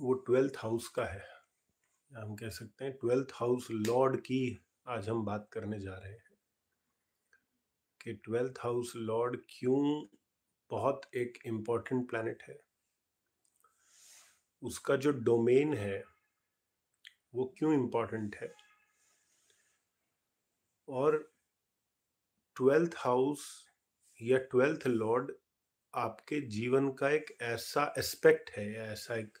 वो twelfth house का है हम कह सकते हैं ट्वेल्थ हाउस लॉर्ड की आज हम बात करने जा रहे हैं कि ट्वेल्थ हाउस लॉर्ड क्यों बहुत एक इम्पॉर्टेंट प्लानट है उसका जो डोमेन है वो क्यों इम्पॉर्टेंट है और ट्वेल्थ हाउस या ट्वेल्थ लॉर्ड आपके जीवन का एक ऐसा एस्पेक्ट है या ऐसा एक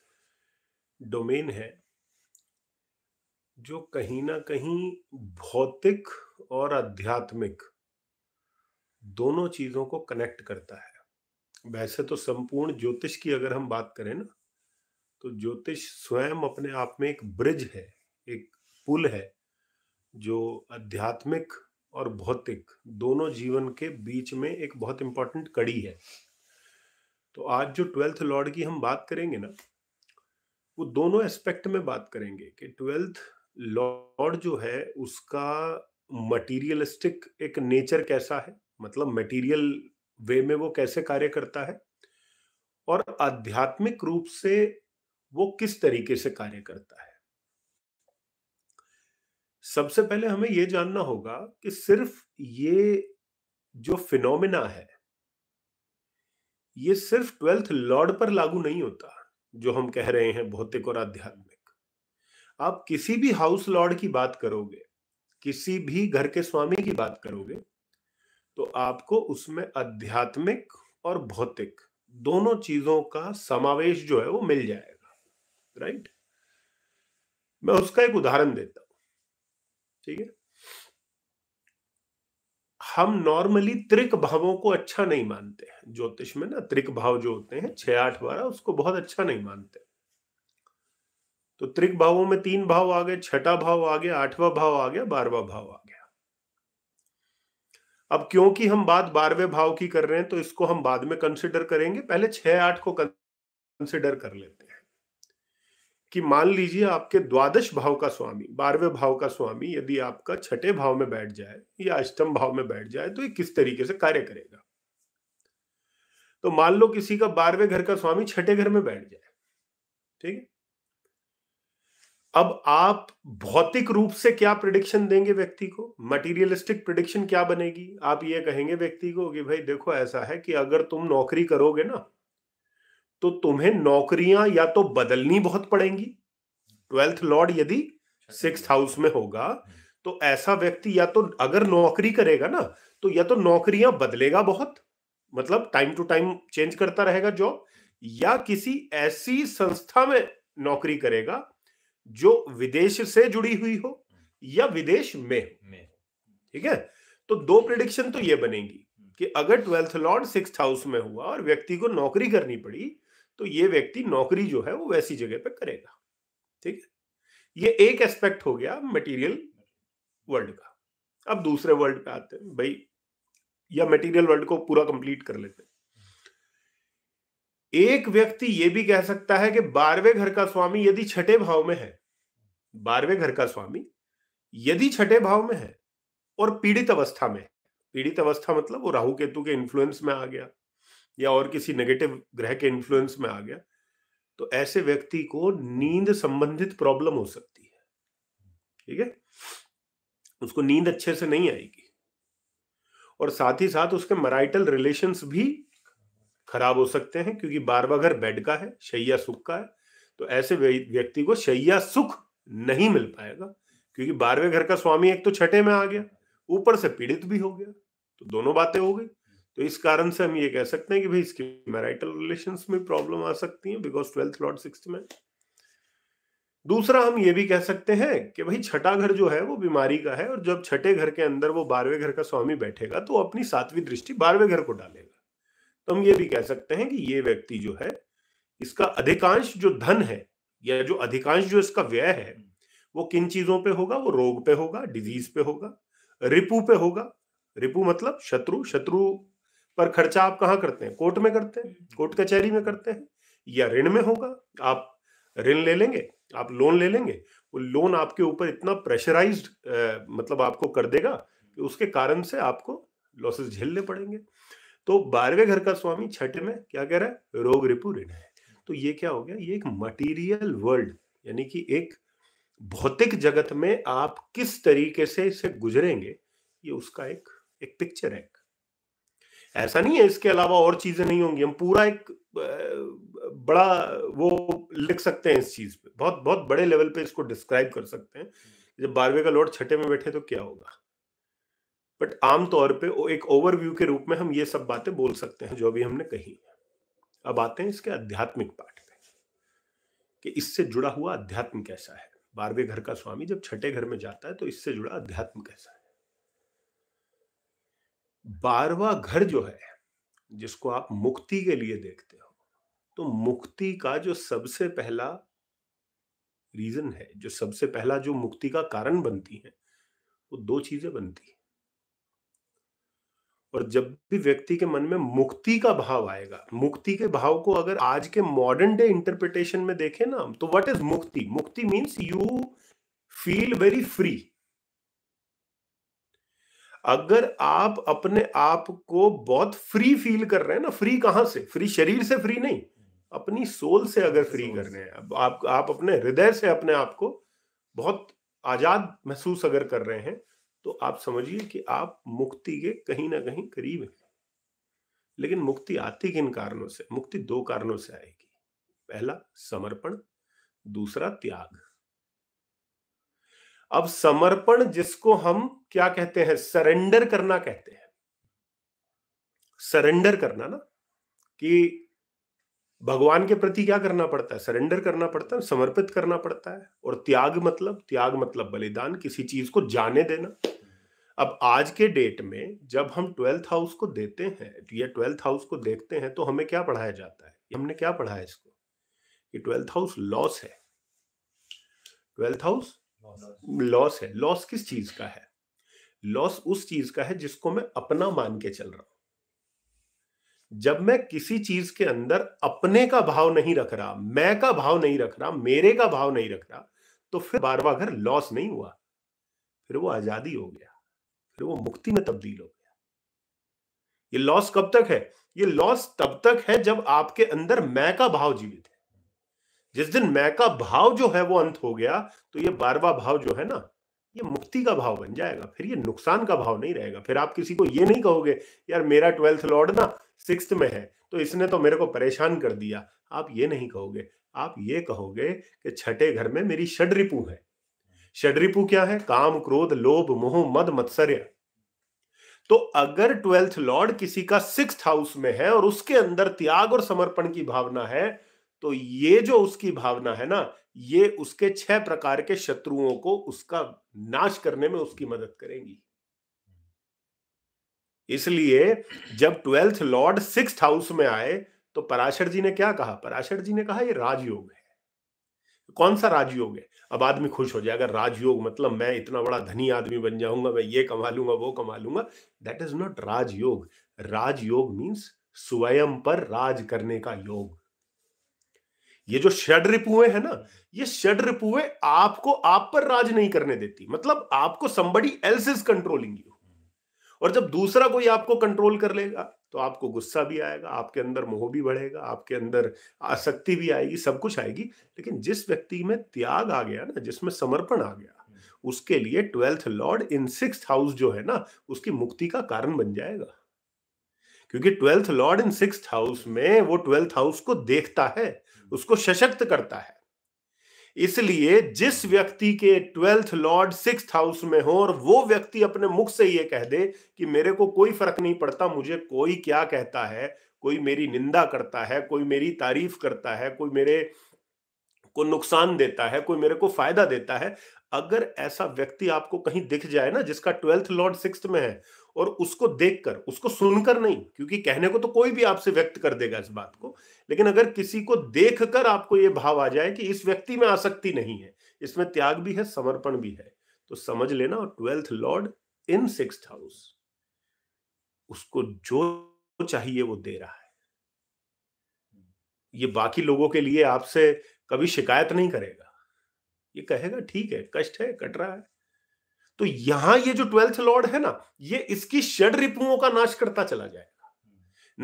डोमेन है जो कहीं ना कहीं भौतिक और आध्यात्मिक दोनों चीजों को कनेक्ट करता है वैसे तो संपूर्ण ज्योतिष की अगर हम बात करें ना तो ज्योतिष स्वयं अपने आप में एक ब्रिज है एक पुल है जो आध्यात्मिक और भौतिक दोनों जीवन के बीच में एक बहुत इंपॉर्टेंट कड़ी है तो आज जो ट्वेल्थ लॉर्ड की हम बात करेंगे ना वो दोनों एस्पेक्ट में बात करेंगे कि ट्वेल्थ लॉर्ड जो है उसका मटीरियलिस्टिक एक नेचर कैसा है मतलब मटीरियल वे में वो कैसे कार्य करता है और आध्यात्मिक रूप से वो किस तरीके से कार्य करता है सबसे पहले हमें यह जानना होगा कि सिर्फ ये जो फिनोमिना है ये सिर्फ ट्वेल्थ लॉर्ड पर लागू नहीं होता जो हम कह रहे हैं भौतिक और आध्यात्मिक आप किसी भी हाउस लॉर्ड की बात करोगे किसी भी घर के स्वामी की बात करोगे तो आपको उसमें आध्यात्मिक और भौतिक दोनों चीजों का समावेश जो है वो मिल जाएगा राइट मैं उसका एक उदाहरण देता हूं ठीक है हम नॉर्मली त्रिक भावों को अच्छा नहीं मानते हैं ज्योतिष में ना त्रिक भाव जो होते हैं छह आठ बारह उसको बहुत अच्छा नहीं मानते तो त्रिक भावों में तीन भाव आ गए छठा भाव आ गया आठवा भाव आ गया बारवा भाव आ गया अब क्योंकि हम बात बारहवें भाव की कर रहे हैं तो इसको हम बाद में कंसिडर करेंगे पहले छह आठ को कंसिडर कर लेते हैं कि मान लीजिए आपके द्वादश भाव का स्वामी बारहवें भाव का स्वामी यदि आपका छठे भाव में बैठ जाए या अष्टम भाव में बैठ जाए तो ये किस तरीके से कार्य करेगा तो मान लो किसी का बारहवें घर का स्वामी छठे घर में बैठ जाए ठीक है अब आप भौतिक रूप से क्या प्रिडिक्शन देंगे व्यक्ति को मटीरियलिस्टिक प्रिडिक्शन क्या बनेगी आप ये कहेंगे व्यक्ति को कि भाई देखो ऐसा है कि अगर तुम नौकरी करोगे ना तो तुम्हें नौकरियां या तो बदलनी बहुत पड़ेंगी ट्वेल्थ लॉर्ड यदि सिक्स हाउस में होगा हम्म। तो ऐसा व्यक्ति या तो अगर नौकरी करेगा ना तो या तो नौकरियां बदलेगा बहुत मतलब टाइम टू टाइम चेंज करता रहेगा जॉब या किसी ऐसी संस्था में नौकरी करेगा जो विदेश से जुड़ी हुई हो या विदेश में ठीक है तो दो प्रिडिक्शन तो ये बनेगी कि अगर ट्वेल्थ लॉर्ड सिक्स हाउस में हुआ और व्यक्ति को नौकरी करनी पड़ी तो ये व्यक्ति नौकरी जो है वो वैसी जगह पे करेगा ठीक है ये एक एस्पेक्ट हो गया मटेरियल वर्ल्ड का अब दूसरे वर्ल्ड पे आते हैं भाई या मटेरियल वर्ल्ड को पूरा कंप्लीट कर लेते हैं एक व्यक्ति ये भी कह सकता है कि बारहवें घर का स्वामी यदि छठे भाव में है बारहवें घर का स्वामी यदि छठे भाव में है और पीड़ित अवस्था में पीड़ित अवस्था मतलब वो राहु केतु के इन्फ्लुएंस में आ गया या और किसी नेगेटिव ग्रह के इन्फ्लुएंस में आ गया तो ऐसे व्यक्ति को नींद संबंधित प्रॉब्लम हो सकती है ठीक है उसको नींद अच्छे से नहीं आएगी और साथ ही साथ उसके मराइटल रिलेशंस भी खराब हो सकते हैं क्योंकि बारवा घर बेड का है शैया सुख का है तो ऐसे व्यक्ति को शैया सुख नहीं मिल पाएगा क्योंकि बारहवें घर का स्वामी एक तो छठे में आ गया ऊपर से पीड़ित भी हो गया तो दोनों बातें हो गई तो इस कारण से हम ये कह सकते हैं कि भाई इसकी मैराइटल रिलेशन में प्रॉब्लम आ सकती है बिकॉज ट्वेल्थ लॉर्ड सिक्स में दूसरा हम ये भी कह सकते हैं कि भाई छठा घर जो है वो बीमारी का है और जब छठे घर के अंदर वो बारहवें घर का स्वामी बैठेगा तो अपनी सातवीं दृष्टि बारहवें घर को डालेगा तो हम ये भी कह सकते हैं कि ये व्यक्ति जो है इसका अधिकांश जो धन है या जो अधिकांश जो इसका व्यय है वो किन चीजों पे होगा वो रोग पे होगा डिजीज पे होगा रिपू पे होगा रिपू मतलब शत्रु शत्रु पर खर्चा आप कहाँ करते हैं कोर्ट में करते हैं हम्म। कोर्ट कचहरी में करते हैं या ऋण में होगा आप ऋण ले लेंगे आप लोन ले लेंगे वो लोन आपके ऊपर इतना प्रेशराइज मतलब आपको कर देगा कि उसके कारण से आपको लॉसेस झेलने पड़ेंगे तो बारहवें घर का स्वामी छठे में क्या कह रहा है रोग रिपु ऋण है तो ये क्या हो गया ये एक मटीरियल वर्ल्ड यानी कि एक भौतिक जगत में आप किस तरीके से इसे गुजरेंगे ये उसका एक एक पिक्चर है ऐसा नहीं है इसके अलावा और चीजें नहीं होंगी हम पूरा एक बड़ा वो लिख सकते हैं इस चीज पे बहुत बहुत बड़े लेवल पे इसको डिस्क्राइब कर सकते हैं जब बारहवें का लॉर्ड छठे में बैठे तो क्या होगा बट आमतौर पे एक ओवरव्यू के रूप में हम ये सब बातें बोल सकते हैं जो अभी हमने कही अब आते हैं इसके आध्यात्मिक पाठ पे कि इससे जुड़ा हुआ अध्यात्म कैसा है बारहवें घर का स्वामी जब छठे घर में जाता है तो इससे जुड़ा अध्यात्म कैसा है बारवा घर जो है जिसको आप मुक्ति के लिए देखते हो तो मुक्ति का जो सबसे पहला रीजन है जो सबसे पहला जो मुक्ति का कारण बनती है वो दो चीजें बनती है और जब भी व्यक्ति के मन में मुक्ति का भाव आएगा मुक्ति के भाव को अगर आज के मॉडर्न डे इंटरप्रिटेशन में देखें ना तो व्हाट इज मुक्ति मुक्ति means you feel very free अगर आप अपने आप को बहुत फ्री फील कर रहे हैं ना फ्री कहां से फ्री शरीर से फ्री नहीं अपनी सोल से अगर फ्री कर रहे हैं आप आप अपने हृदय से अपने आप को बहुत आजाद महसूस अगर कर रहे हैं तो आप समझिए कि आप मुक्ति के कहीं ना कहीं करीब हैं लेकिन मुक्ति आती किन कारणों से मुक्ति दो कारणों से आएगी पहला समर्पण दूसरा त्याग अब समर्पण जिसको हम क्या कहते हैं सरेंडर करना कहते हैं सरेंडर करना ना कि भगवान के प्रति क्या करना पड़ता है सरेंडर करना पड़ता है समर्पित करना पड़ता है और त्याग मतलब त्याग मतलब बलिदान किसी चीज को जाने देना अब आज के डेट में जब हम ट्वेल्थ हाउस को देते हैं या ट्वेल्थ हाउस को देखते हैं तो हमें क्या पढ़ाया जाता है हमने क्या पढ़ा है इसको कि ट्वेल्थ हाउस लॉस है ट्वेल्थ हाउस लॉस है लॉस किस चीज का है लॉस उस चीज का है जिसको मैं अपना मान के चल रहा हूं जब मैं किसी चीज के अंदर अपने का भाव नहीं रख रहा मैं का भाव नहीं रख रहा मेरे का भाव नहीं रख रहा तो फिर बारवा घर लॉस नहीं हुआ फिर वो आजादी हो गया फिर वो मुक्ति में तब्दील हो गया ये लॉस कब तक है ये लॉस तब तक है जब आपके अंदर मैं का भाव जीवित है जिस दिन मैं का भाव जो है वो अंत हो गया तो ये बारवा भाव जो है ना ये मुक्ति का भाव बन जाएगा फिर ये नुकसान का भाव नहीं रहेगा फिर आप किसी को ये नहीं कहोगे यार मेरा ट्वेल्थ लॉर्ड ना सिक्स में है तो इसने तो मेरे को परेशान कर दिया आप ये नहीं कहोगे आप ये कहोगे कि छठे घर में मेरी षडरिपु है षडरिपु क्या है काम क्रोध लोभ मोह मद मत्सर्य तो अगर ट्वेल्थ लॉर्ड किसी का सिक्स हाउस में है और उसके अंदर त्याग और समर्पण की भावना है तो ये जो उसकी भावना है ना ये उसके छह प्रकार के शत्रुओं को उसका नाश करने में उसकी मदद करेंगी इसलिए जब ट्वेल्थ लॉर्ड सिक्स हाउस में आए तो पराशर जी ने क्या कहा पराशर जी ने कहा ये राजयोग है कौन सा राजयोग है अब आदमी खुश हो जाएगा राजयोग मतलब मैं इतना बड़ा धनी आदमी बन जाऊंगा मैं ये कमा लूंगा वो कमा लूंगा दैट इज नॉट राजयोग राजयोग मीन्स स्वयं पर राज करने का योग ये जो षड रिपुए है ना ये षड रिपुए आपको आप पर राज नहीं करने देती मतलब आपको somebody else is controlling you और जब दूसरा कोई आपको कंट्रोल कर लेगा तो आपको गुस्सा भी आएगा आपके अंदर मोह भी बढ़ेगा आपके अंदर आसक्ति भी आएगी सब कुछ आएगी लेकिन जिस व्यक्ति में त्याग आ गया ना जिसमें समर्पण आ गया उसके लिए twelfth lord in six house जो है ना उसकी मुक्ति का कारण बन जाएगा क्योंकि twelfth lord in six house में वो ट्वेल्थ हाउस को देखता है उसको सशक्त करता है इसलिए जिस व्यक्ति के ट्वेल्थ लॉर्ड सिक्स हाउस में हो और वो व्यक्ति अपने मुख से ये कह दे कि मेरे को कोई फर्क नहीं पड़ता मुझे कोई क्या कहता है कोई मेरी निंदा करता है कोई मेरी तारीफ करता है कोई मेरे को नुकसान देता है कोई मेरे को फायदा देता है अगर ऐसा व्यक्ति आपको कहीं दिख जाए ना जिसका ट्वेल्थ लॉर्ड सिक्स में है और उसको देखकर उसको सुनकर नहीं क्योंकि कहने को तो कोई भी आपसे व्यक्त कर देगा इस बात को लेकिन अगर किसी को देखकर आपको ये भाव आ जाए कि इस व्यक्ति में आसक्ति नहीं है इसमें त्याग भी है समर्पण भी है तो समझ लेना और twelfth lord in six house उसको जो चाहिए वो दे रहा है ये बाकी लोगों के लिए आपसे कभी शिकायत नहीं करेगा ये कहेगा ठीक है कष्ट है कट रहा है तो यहां ये जो ट्वेल्थ लॉर्ड है ना ये इसकी षड रिपुओं का नाश करता चला जाएगा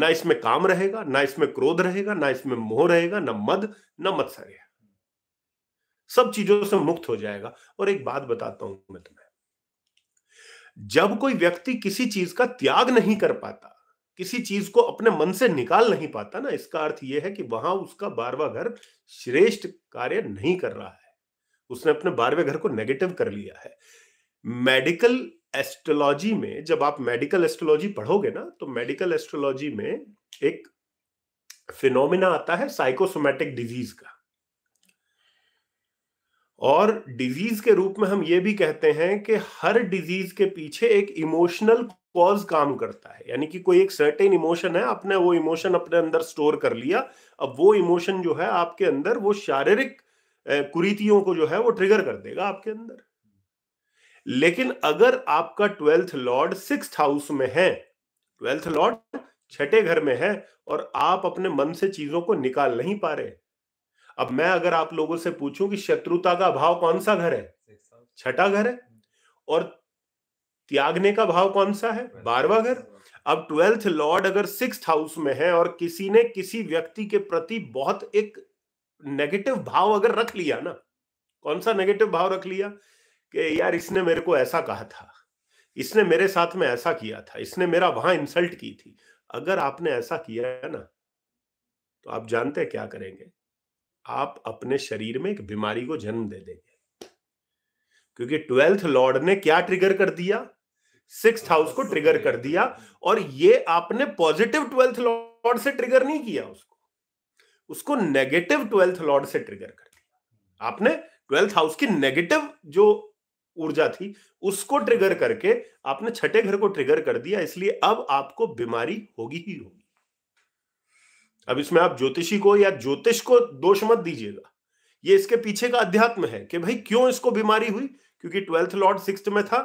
ना इसमें काम रहेगा ना इसमें क्रोध रहेगा ना इसमें मोह रहेगा ना मद ना मत्सर्य सब चीजों से मुक्त हो जाएगा और एक बात बताता हूं मैं तुम्हें जब कोई व्यक्ति किसी चीज का त्याग नहीं कर पाता किसी चीज को अपने मन से निकाल नहीं पाता ना इसका अर्थ यह है कि वहां उसका बारवा घर श्रेष्ठ कार्य नहीं कर रहा है उसने अपने बारहवें घर को नेगेटिव कर लिया है मेडिकल एस्ट्रोलॉजी में जब आप मेडिकल एस्ट्रोलॉजी पढ़ोगे ना तो मेडिकल एस्ट्रोलॉजी में एक फिनोमिना आता है साइकोसोमेटिक डिजीज का और डिजीज के रूप में हम ये भी कहते हैं कि हर डिजीज के पीछे एक इमोशनल कॉज काम करता है यानी कि कोई एक सर्टेन इमोशन है आपने वो इमोशन अपने अंदर स्टोर कर लिया अब वो इमोशन जो है आपके अंदर वो शारीरिक कुरीतियों को जो है वो ट्रिगर कर देगा आपके अंदर लेकिन अगर आपका ट्वेल्थ लॉर्ड सिक्स हाउस में है ट्वेल्थ लॉर्ड छठे घर में है और आप अपने मन से चीजों को निकाल नहीं पा रहे अब मैं अगर आप लोगों से पूछूं कि शत्रुता का भाव कौन सा घर है छठा घर है और त्यागने का भाव कौन सा है बारवा घर अब ट्वेल्थ लॉर्ड अगर सिक्स हाउस में है और किसी ने किसी व्यक्ति के प्रति बहुत एक नेगेटिव भाव अगर रख लिया ना कौन सा नेगेटिव भाव रख लिया कि यार इसने मेरे को ऐसा कहा था इसने मेरे साथ में ऐसा किया था इसने मेरा वहां इंसल्ट की थी अगर आपने ऐसा किया है ना तो आप जानते हैं क्या करेंगे आप अपने शरीर में एक बीमारी को जन्म दे देंगे क्योंकि ट्वेल्थ लॉर्ड ने क्या ट्रिगर कर दिया सिक्स हाउस को ट्रिगर कर दिया और ये आपने पॉजिटिव ट्वेल्थ लॉर्ड से ट्रिगर नहीं किया उसको उसको नेगेटिव ट्वेल्थ लॉर्ड से ट्रिगर कर दिया आपने ट्वेल्थ हाउस की नेगेटिव जो ऊर्जा थी उसको ट्रिगर करके आपने छठे घर को ट्रिगर कर दिया इसलिए अब आपको बीमारी होगी ही होगी अब इसमें आप ज्योतिषी को या ज्योतिष को दोष मत दीजिएगा ये इसके पीछे का अध्यात्म है कि भाई क्यों इसको बीमारी हुई क्योंकि ट्वेल्थ लॉर्ड सिक्स में था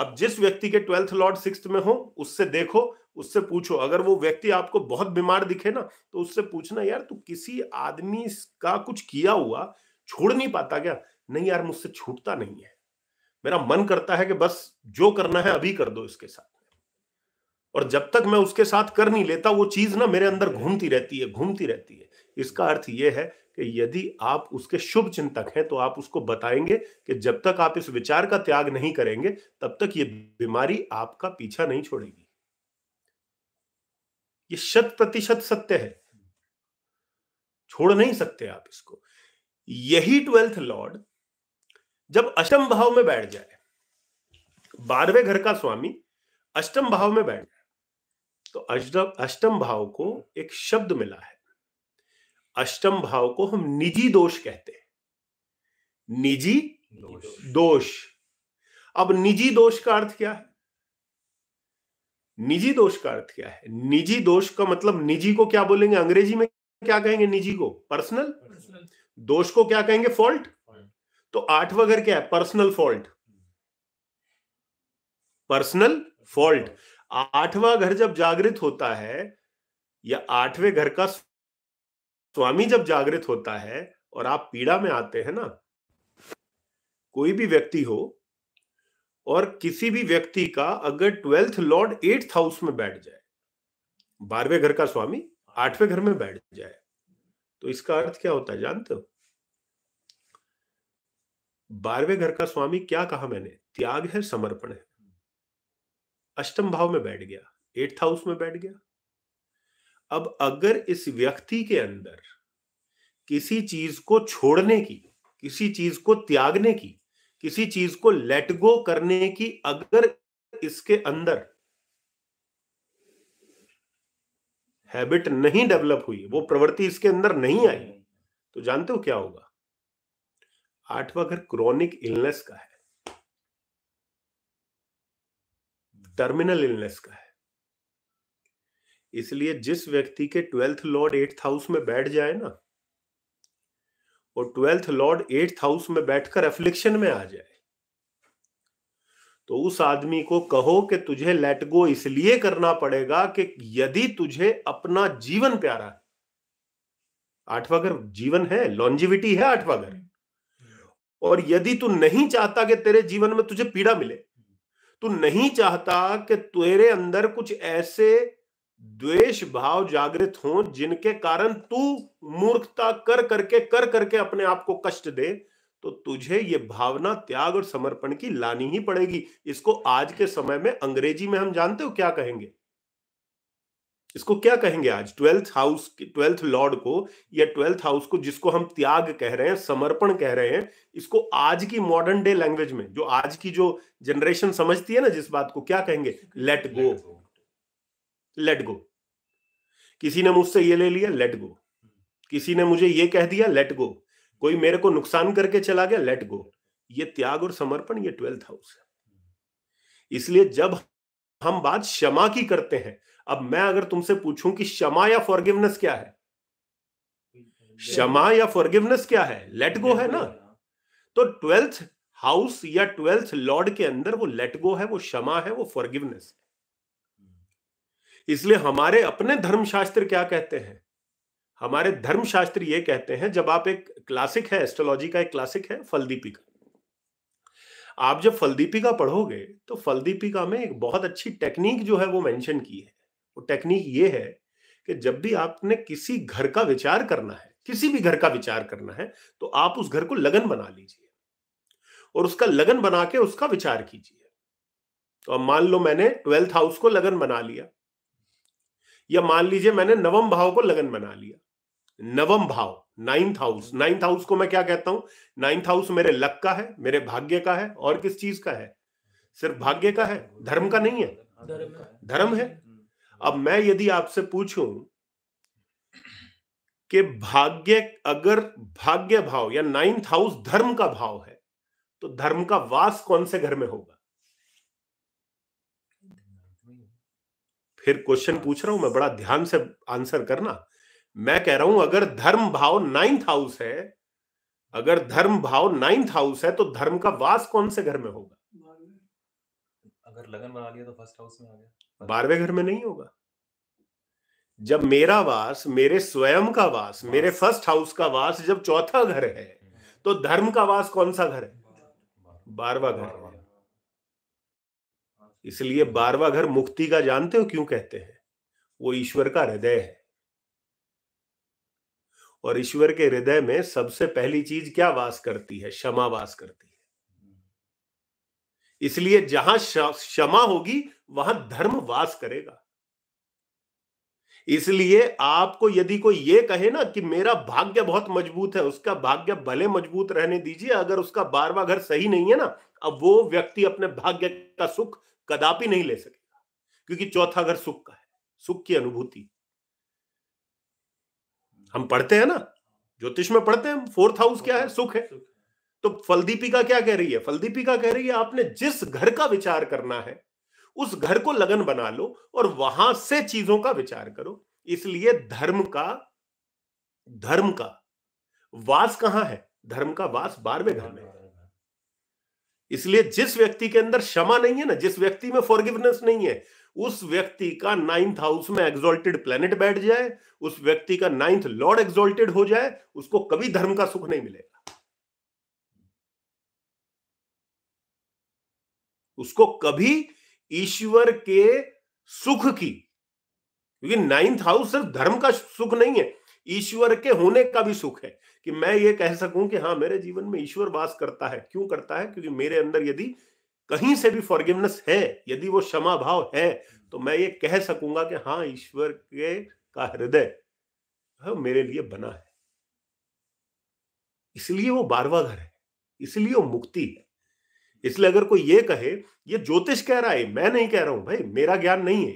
अब जिस व्यक्ति के ट्वेल्थ लॉर्ड सिक्स में हो उससे देखो उससे पूछो अगर वो व्यक्ति आपको बहुत बीमार दिखे ना तो उससे पूछना यार तू किसी आदमी का कुछ किया हुआ छोड़ नहीं पाता क्या नहीं यार मुझसे छूटता नहीं है मेरा मन करता है कि बस जो करना है अभी कर दो इसके साथ और जब तक मैं उसके साथ कर नहीं लेता वो चीज ना मेरे अंदर घूमती रहती है घूमती रहती है इसका अर्थ यह है कि यदि आप उसके शुभ चिंतक हैं तो आप उसको बताएंगे कि जब तक आप इस विचार का त्याग नहीं करेंगे तब तक ये बीमारी आपका पीछा नहीं छोड़ेगी ये शत प्रतिशत सत्य है छोड़ नहीं सकते आप इसको यही ट्वेल्थ लॉर्ड जब अष्टम भाव में बैठ जाए बारहवें घर का स्वामी अष्टम भाव में बैठ जाए तो अष्टम अष्टम भाव को एक शब्द मिला है अष्टम भाव को हम निजी दोष कहते हैं निजी दोष, दोष। अब निजी दोष का अर्थ क्या है निजी दोष का अर्थ क्या है निजी दोष का मतलब निजी को क्या बोलेंगे अंग्रेजी में क्या कहेंगे निजी को पर्सनल दोष को क्या कहेंगे फॉल्ट तो आठवा घर क्या है पर्सनल फॉल्ट पर्सनल फॉल्ट आठवां घर जब जागृत होता है या आठवें घर का स्वामी जब जागृत होता है और आप पीड़ा में आते हैं ना कोई भी व्यक्ति हो और किसी भी व्यक्ति का अगर ट्वेल्थ लॉर्ड एट हाउस में बैठ जाए बारहवें घर का स्वामी आठवें घर में बैठ जाए तो इसका अर्थ क्या होता है जानते हो बारहवें घर का स्वामी क्या कहा मैंने त्याग है समर्पण है अष्टम भाव में बैठ गया एट्थ हाउस में बैठ गया अब अगर इस व्यक्ति के अंदर किसी चीज को छोड़ने की किसी चीज को त्यागने की किसी चीज को लेट गो करने की अगर इसके अंदर हैबिट नहीं डेवलप हुई वो प्रवृत्ति इसके अंदर नहीं आई तो जानते हो क्या होगा आठवा घर क्रॉनिक इलनेस का है टर्मिनल इलनेस का है इसलिए जिस व्यक्ति के ट्वेल्थ लॉर्ड एट्थ हाउस में बैठ जाए ना और ट्वेल्थ लॉर्ड एट्थ हाउस में बैठकर एफ्लिक्शन में आ जाए तो उस आदमी को कहो कि तुझे लेट गो इसलिए करना पड़ेगा कि यदि तुझे अपना जीवन प्यारा है घर जीवन है लॉन्जिविटी है आठवा घर और यदि तू नहीं चाहता कि तेरे जीवन में तुझे पीड़ा मिले तू नहीं चाहता कि तेरे अंदर कुछ ऐसे द्वेष भाव जागृत हो जिनके कारण तू मूर्खता कर करके कर करके अपने आप को कष्ट दे तो तुझे ये भावना त्याग और समर्पण की लानी ही पड़ेगी इसको आज के समय में अंग्रेजी में हम जानते हो क्या कहेंगे इसको क्या कहेंगे आज ट्वेल्थ हाउस ट्वेल्थ लॉर्ड को या ट्वेल्थ हाउस को जिसको हम त्याग कह रहे हैं समर्पण कह रहे हैं इसको आज की मॉडर्न डे लैंग्वेज में जो आज की जो जनरेशन समझती है ना जिस बात को क्या कहेंगे लेट गो लेट गो किसी ने मुझसे ये ले लिया लेट गो किसी ने मुझे ये कह दिया लेट गो कोई मेरे को नुकसान करके चला गया लेट गो ये त्याग और समर्पण ये ट्वेल्थ हाउस है इसलिए जब हम बात क्षमा की करते हैं अब मैं अगर तुमसे पूछूं कि क्षमा या फॉरगिवनेस क्या है क्षमा या फॉरगिवनेस क्या है लेट गो है ना तो ट्वेल्थ हाउस या ट्वेल्थ लॉर्ड के अंदर वो लेट गो है वो क्षमा है वो फॉरगिवनेस है इसलिए हमारे अपने धर्मशास्त्र क्या कहते हैं हमारे धर्मशास्त्र ये कहते हैं जब आप एक क्लासिक है एस्ट्रोलॉजी का एक क्लासिक है फलदीपिका आप जब फलदीपिका पढ़ोगे तो फलदीपिका में एक बहुत अच्छी टेक्निक जो है वो मेंशन की है वो टेक्निक ये है कि जब भी आपने किसी घर का विचार करना है किसी भी घर का विचार करना है तो आप उस घर को लगन बना लीजिए और उसका लगन बना के उसका विचार कीजिए तो अब मान लो मैंने ट्वेल्थ हाउस को लगन बना लिया या मान लीजिए मैंने नवम भाव को लगन बना लिया नवम भाव नाइन्थ हाउस नाइन्थ हाउस को मैं क्या कहता हूं नाइन्थ हाउस मेरे लक का है मेरे भाग्य का है और किस चीज का है सिर्फ भाग्य का है धर्म का नहीं है धर्म है अब मैं यदि आपसे पूछूं कि भाग्य अगर भाग्य भाव या नाइन्थ हाउस धर्म का भाव है तो धर्म का वास कौन से घर में होगा फिर क्वेश्चन पूछ रहा हूं मैं बड़ा ध्यान से आंसर करना मैं कह रहा हूं अगर धर्म भाव नाइन्थ हाउस है अगर धर्म भाव नाइन्थ हाउस है तो धर्म का वास कौन से घर में होगा अगर लगन बना लिया तो फर्स्ट हाउस में आ गया बारहवें घर में नहीं होगा जब मेरा वास मेरे स्वयं का वास मेरे फर्स्ट हाउस का वास जब चौथा घर है हम्म। तो धर्म का वास कौन सा घर है बारवा घर इसलिए बारवा घर मुक्ति का जानते हो क्यों कहते हैं वो ईश्वर का हृदय है और ईश्वर के हृदय में सबसे पहली चीज क्या वास करती है क्षमा वास करती है इसलिए जहां क्षमा होगी वहां धर्म वास करेगा इसलिए आपको यदि कोई ये कहे ना कि मेरा भाग्य बहुत मजबूत है उसका भाग्य भले मजबूत रहने दीजिए अगर उसका बारवा घर सही नहीं है ना अब वो व्यक्ति अपने भाग्य का सुख कदापि नहीं ले सकेगा क्योंकि चौथा घर सुख का है सुख की अनुभूति हम पढ़ते हैं ना ज्योतिष में पढ़ते हैं फोर्थ हाउस क्या है सुख है तो फलदीपिका क्या कह रही है फलदीपिका कह रही है आपने जिस घर का विचार करना है उस घर को लगन बना लो और वहां से चीजों का विचार करो इसलिए धर्म का धर्म का वास कहां है धर्म का वास बारहवें घर में इसलिए जिस व्यक्ति के अंदर क्षमा नहीं है ना जिस व्यक्ति में फॉरगिवनेस नहीं है उस व्यक्ति का नाइन्थ हाउस में एग्जॉल्टेड प्लेनेट बैठ जाए उस व्यक्ति का नाइन्थ लॉर्ड एग्जॉल्टेड हो जाए उसको कभी धर्म का सुख नहीं मिलेगा उसको कभी ईश्वर के सुख की क्योंकि नाइन्थ हाउस सिर्फ धर्म का सुख नहीं है ईश्वर के होने का भी सुख है कि मैं ये कह सकूं कि हाँ मेरे जीवन में ईश्वर वास करता है क्यों करता है क्योंकि मेरे अंदर यदि कहीं से भी फॉरगिवनेस है यदि वो क्षमा भाव है तो मैं ये कह सकूंगा कि हाँ ईश्वर के का हृदय मेरे लिए बना है इसलिए वो बारवा घर है इसलिए वो मुक्ति है इसलिए अगर कोई ये कहे ये ज्योतिष कह रहा है मैं नहीं कह रहा हूं भाई मेरा ज्ञान नहीं है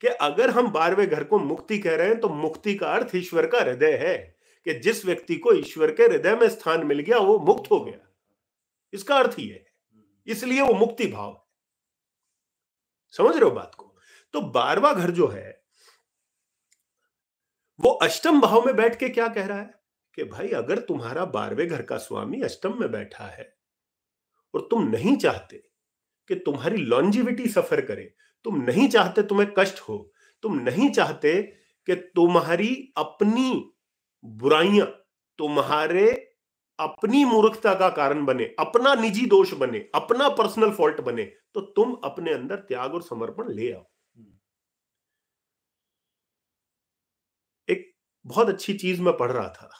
कि अगर हम बारहवें घर को मुक्ति कह रहे हैं तो मुक्ति का अर्थ ईश्वर का हृदय है कि जिस व्यक्ति को ईश्वर के हृदय में स्थान मिल गया वो मुक्त हो गया इसका अर्थ ही है इसलिए वो मुक्ति भाव है समझ रहे हो बात को तो बारवा घर जो है वो अष्टम भाव में बैठ के क्या कह रहा है कि भाई अगर तुम्हारा बारहवें घर का स्वामी अष्टम में बैठा है और तुम नहीं चाहते कि तुम्हारी लॉन्जिविटी सफर करे तुम नहीं चाहते तुम्हें कष्ट हो तुम नहीं चाहते कि तुम्हारी अपनी बुराइयां तुम्हारे अपनी मूर्खता का कारण बने अपना निजी दोष बने अपना पर्सनल फॉल्ट बने तो तुम अपने अंदर त्याग और समर्पण ले आओ एक बहुत अच्छी चीज मैं पढ़ रहा था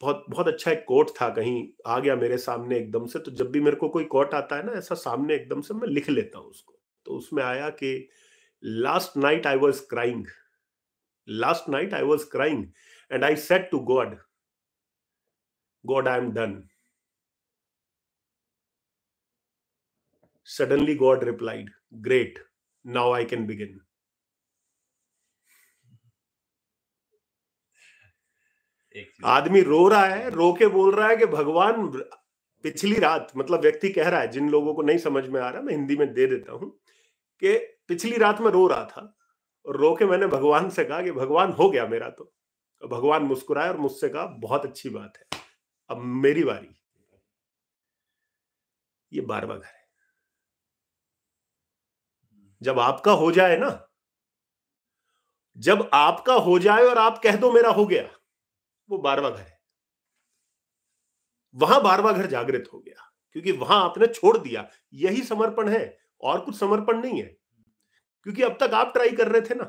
बहुत बहुत अच्छा एक कोट था कहीं आ गया मेरे सामने एकदम से तो जब भी मेरे को कोई कोट आता है ना ऐसा सामने एकदम से मैं लिख लेता हूं उसको तो उसमें आया कि last night I was crying last night I was crying and I said to God God I am done suddenly God replied great now I can begin आदमी रो रहा है रो के बोल रहा है कि भगवान पिछली रात मतलब व्यक्ति कह रहा है जिन लोगों को नहीं समझ में आ रहा मैं हिंदी में दे देता हूं कि पिछली रात में रो रहा था और रो के मैंने भगवान से कहा कि भगवान हो गया मेरा तो भगवान मुस्कुराए और मुझसे कहा बहुत अच्छी बात है अब मेरी बारी ये बार घर है जब आपका हो जाए ना जब आपका हो जाए और आप कह दो मेरा हो गया वो बारवा घर है वहां बारवा घर जागृत हो गया क्योंकि वहां आपने छोड़ दिया यही समर्पण है और कुछ समर्पण नहीं है क्योंकि अब तक आप ट्राई कर रहे थे ना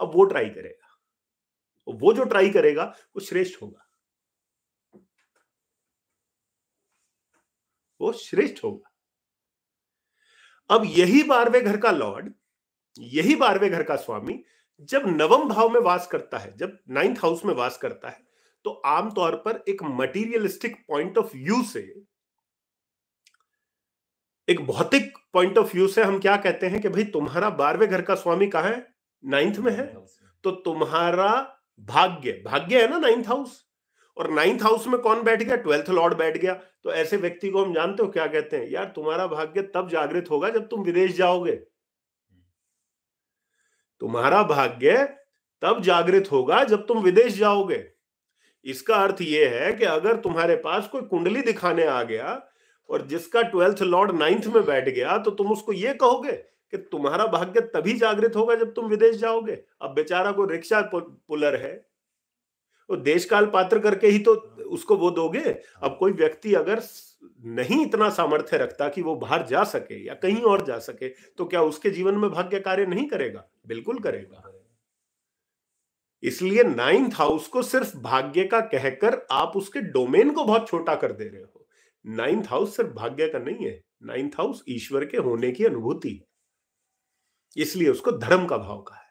अब वो ट्राई करेगा वो जो ट्राई करेगा वो श्रेष्ठ होगा वो श्रेष्ठ होगा अब यही बारहवें घर का लॉर्ड यही बारहवें घर का स्वामी जब नवम भाव में वास करता है जब नाइन्थ हाउस में वास करता है तो आमतौर पर एक मटीरियलिस्टिक पॉइंट ऑफ व्यू से एक भौतिक पॉइंट ऑफ व्यू से हम क्या कहते हैं कि भाई तुम्हारा बारहवें घर का स्वामी कहा है नाइन्थ में है तो तुम्हारा भाग्य भाग्य है ना नाइन्थ हाउस और नाइन्थ हाउस में कौन बैठ गया ट्वेल्थ लॉर्ड बैठ गया तो ऐसे व्यक्ति को हम जानते हो क्या कहते हैं यार तुम्हारा भाग्य तब जागृत होगा जब तुम विदेश जाओगे तुम्हारा भाग्य तब जागृत होगा जब तुम विदेश जाओगे इसका अर्थ यह है कि अगर तुम्हारे पास कोई कुंडली दिखाने आ गया और जिसका ट्वेल्थ लॉर्ड नाइन्थ में बैठ गया तो तुम उसको ये कहोगे कि तुम्हारा भाग्य तभी जागृत होगा जब तुम विदेश जाओगे अब बेचारा कोई रिक्शा पुलर है वो देश काल पात्र करके ही तो उसको वो दोगे अब कोई व्यक्ति अगर नहीं इतना सामर्थ्य रखता कि वो बाहर जा सके या कहीं और जा सके तो क्या उसके जीवन में भाग्य कार्य नहीं करेगा बिल्कुल करेगा इसलिए नाइन्थ हाउस को सिर्फ भाग्य का कहकर आप उसके डोमेन को बहुत छोटा कर दे रहे हो नाइन्थ हाउस सिर्फ भाग्य का नहीं है नाइन्थ हाउस ईश्वर के होने की अनुभूति इसलिए उसको धर्म का भाव कहा है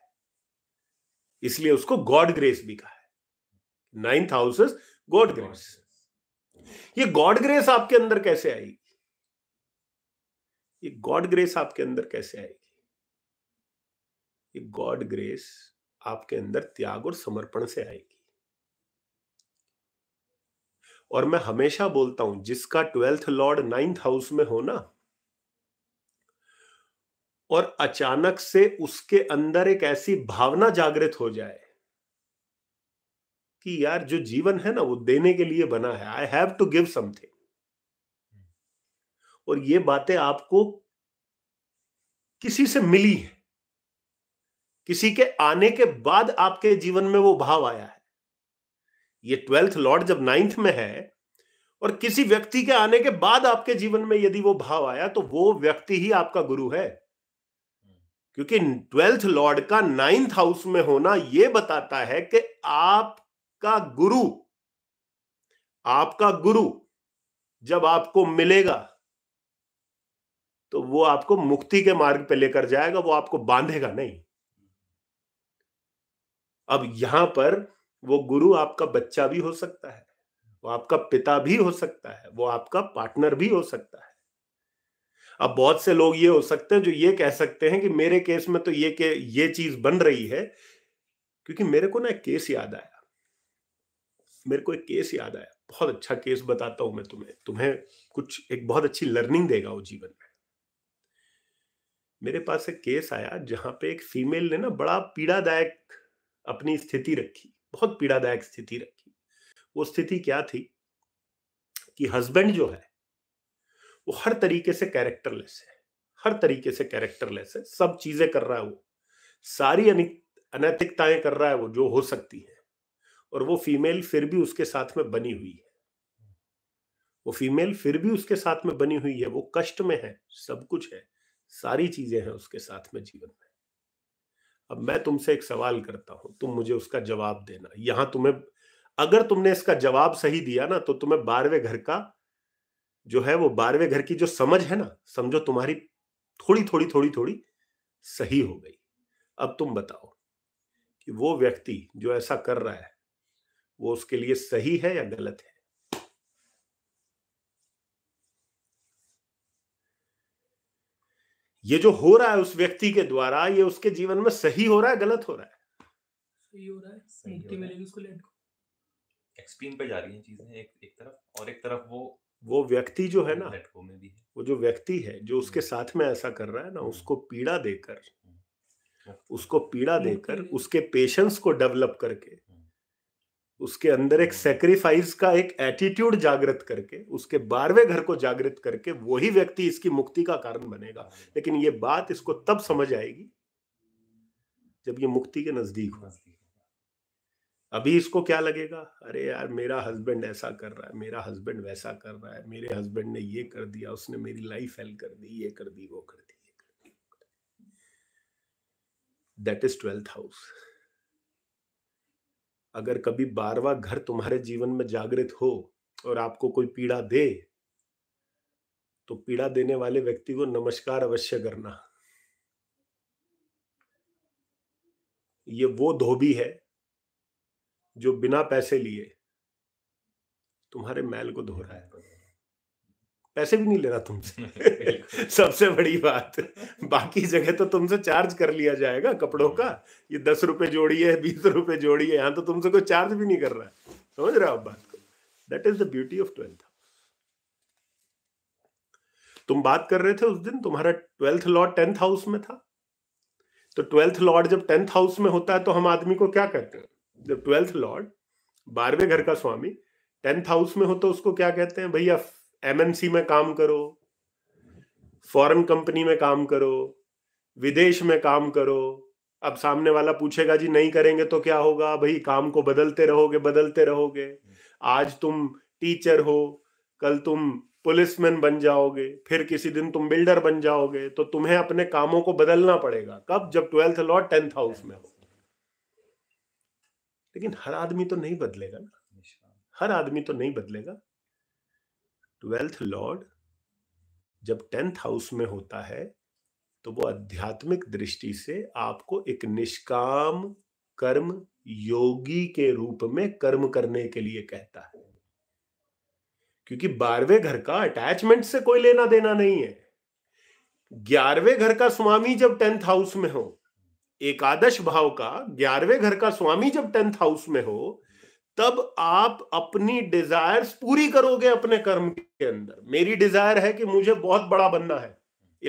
इसलिए उसको गॉड ग्रेस भी कहा है नाइन्थ हाउस गॉड ग्रेस ये गॉड ग्रेस आपके अंदर कैसे आएगी ये गॉड ग्रेस आपके अंदर कैसे आएगी ये गॉड ग्रेस आपके अंदर त्याग और समर्पण से आएगी और मैं हमेशा बोलता हूं जिसका ट्वेल्थ लॉर्ड नाइन्थ हाउस में हो ना और अचानक से उसके अंदर एक ऐसी भावना जागृत हो जाए कि यार जो जीवन है ना वो देने के लिए बना है I have to give something और ये बातें आपको किसी से मिली है किसी के आने के बाद आपके जीवन में वो भाव आया है ये ट्वेल्थ लॉर्ड जब नाइन्थ में है और किसी व्यक्ति के आने के बाद आपके जीवन में यदि वो भाव आया तो वो व्यक्ति ही आपका गुरु है क्योंकि ट्वेल्थ लॉर्ड का नाइन्थ हाउस में होना यह बताता है कि आप आपका गुरु आपका गुरु जब आपको मिलेगा तो वो आपको मुक्ति के मार्ग पे लेकर जाएगा वो आपको बांधेगा नहीं अब यहां पर वो गुरु आपका बच्चा भी हो सकता है वो आपका पिता भी हो सकता है वो आपका पार्टनर भी हो सकता है अब बहुत से लोग ये हो सकते हैं जो ये कह सकते हैं कि मेरे केस में तो ये के ये चीज बन रही है क्योंकि मेरे को ना केस याद आया मेरे को एक केस याद आया बहुत अच्छा केस बताता हूं मैं तुम्हें तुम्हें कुछ एक बहुत अच्छी लर्निंग देगा वो जीवन में मेरे पास एक केस आया जहां पे एक फीमेल ने ना बड़ा पीड़ादायक अपनी स्थिति रखी बहुत पीड़ादायक स्थिति रखी वो स्थिति क्या थी कि हस्बैंड जो है वो हर तरीके से कैरेक्टरलेस है हर तरीके से कैरेक्टरलेस है सब चीजें कर रहा है वो सारी अनैतिकताएं कर रहा है वो जो हो सकती है और वो फीमेल फिर भी उसके साथ में बनी हुई है वो फीमेल फिर भी उसके साथ में बनी हुई है वो कष्ट में है सब कुछ है सारी चीजें हैं उसके साथ में जीवन में अब मैं तुमसे एक सवाल करता हूं तुम मुझे उसका जवाब देना यहां तुम्हें अगर तुमने इसका जवाब सही दिया ना तो तुम्हें बारहवें घर का जो है वो बारहवें घर की जो समझ है ना समझो तुम्हारी थोड़ी थोड़ी थोड़ी थोड़ी सही हो गई अब तुम बताओ कि वो व्यक्ति जो ऐसा कर रहा है वो उसके लिए सही है या गलत है ये जो हो रहा है उस व्यक्ति के द्वारा ये उसके जीवन में सही हो रहा है गलत हो रहा है एक्सट्रीम पे जा रही है चीजें एक एक तरफ और एक तरफ वो वो व्यक्ति जो है ना में भी है। वो जो व्यक्ति है जो हम्म। उसके साथ में ऐसा कर रहा है ना उसको पीड़ा देकर हम्म। उसको पीड़ा देकर उसके पेशेंस को डेवलप करके उसके अंदर एक सेक्रीफाइस हम्म। का एक एटीट्यूड जागृत करके उसके बारहवें घर को जागृत करके वही व्यक्ति इसकी मुक्ति का कारण बनेगा लेकिन ये बात इसको तब समझ आएगी जब ये मुक्ति के नजदीक हो अभी इसको क्या लगेगा अरे यार मेरा हस्बैंड ऐसा कर रहा है मेरा हस्बैंड वैसा कर रहा है मेरे हस्बैंड ने ये कर दिया उसने मेरी लाइफ हेल कर दी ये कर दी वो कर दी ये कर दी दैट इज ट्वेल्थ हाउस अगर कभी बारवा घर तुम्हारे जीवन में जागृत हो और आपको कोई पीड़ा दे तो पीड़ा देने वाले व्यक्ति को नमस्कार अवश्य करना ये वो धोबी है जो बिना पैसे लिए तुम्हारे मैल को धो रहा है पैसे भी नहीं ले रहा तुमसे सबसे बड़ी बात बाकी जगह तो तुमसे चार्ज कर लिया जाएगा कपड़ों का हम्म। ये दस रुपए जोड़ी है बीस रुपए जोड़ी है यहाँ तो तुमसे कोई चार्ज भी नहीं कर रहा है समझ रहे हो आप बात को that is the beauty of twelfth तुम बात कर रहे थे उस दिन तुम्हारा ट्वेल्थ लॉर्ड टेंथ हाउस में था तो ट्वेल्थ लॉर्ड जब टेंथ हाउस में होता है तो हम आदमी को क्या कहते हैं जब ट्वेल्थ लॉर्ड बारहवें घर का स्वामी टेंथ हाउस में हो तो उसको क्या कहते हैं भैया एमएनसी में काम करो फॉरेन कंपनी में काम करो विदेश में काम करो अब सामने वाला पूछेगा जी नहीं करेंगे तो क्या होगा भाई काम को बदलते रहोगे बदलते रहोगे आज तुम टीचर हो कल तुम पुलिसमैन बन जाओगे फिर किसी दिन तुम बिल्डर बन जाओगे तो तुम्हें अपने कामों को बदलना पड़ेगा कब जब ट्वेल्थ लॉ टेंथ हाउस में हो लेकिन हर आदमी तो नहीं बदलेगा ना हर आदमी तो नहीं बदलेगा ट्वेल्थ लॉर्ड जब टेंथ हाउस में होता है तो वो आध्यात्मिक दृष्टि से आपको एक निष्काम कर्म योगी के रूप में कर्म करने के लिए कहता है क्योंकि बारहवें घर का अटैचमेंट से कोई लेना देना नहीं है ग्यारहवें घर का स्वामी जब टेंथ हाउस में हो एकादश भाव का ग्यारहवें घर का स्वामी जब टेंथ हाउस में हो तब आप अपनी डिजायर्स पूरी करोगे अपने कर्म के अंदर मेरी डिजायर है कि मुझे बहुत बड़ा बनना है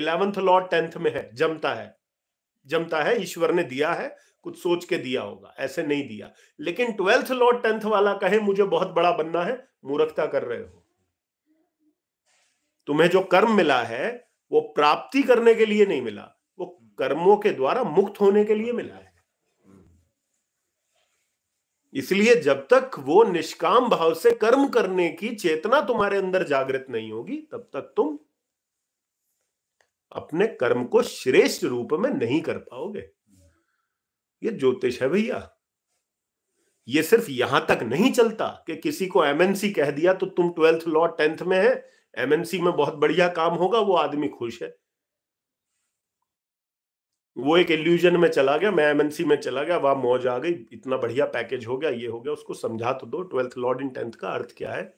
इलेवेंथ लॉर्ड टेंथ में है जमता है जमता है ईश्वर ने दिया है कुछ सोच के दिया होगा ऐसे नहीं दिया लेकिन ट्वेल्थ लॉर्ड टेंथ वाला कहे मुझे बहुत बड़ा बनना है मूर्खता कर रहे हो तुम्हें जो कर्म मिला है वो प्राप्ति करने के लिए नहीं मिला वो कर्मों के द्वारा मुक्त होने के लिए मिला है इसलिए जब तक वो निष्काम भाव से कर्म करने की चेतना तुम्हारे अंदर जागृत नहीं होगी तब तक तुम अपने कर्म को श्रेष्ठ रूप में नहीं कर पाओगे ये ज्योतिष है भैया ये सिर्फ यहां तक नहीं चलता कि किसी को एमएनसी कह दिया तो तुम ट्वेल्थ लॉ टेंथ में है एमएनसी में बहुत बढ़िया काम होगा वो आदमी खुश है वो एक एल्यूजन में चला गया मैं एमएनसी में चला गया वहां मौज आ गई इतना बढ़िया पैकेज हो गया ये हो गया उसको समझा तो दो ट्वेल्थ लॉर्ड इन टेंथ का अर्थ क्या है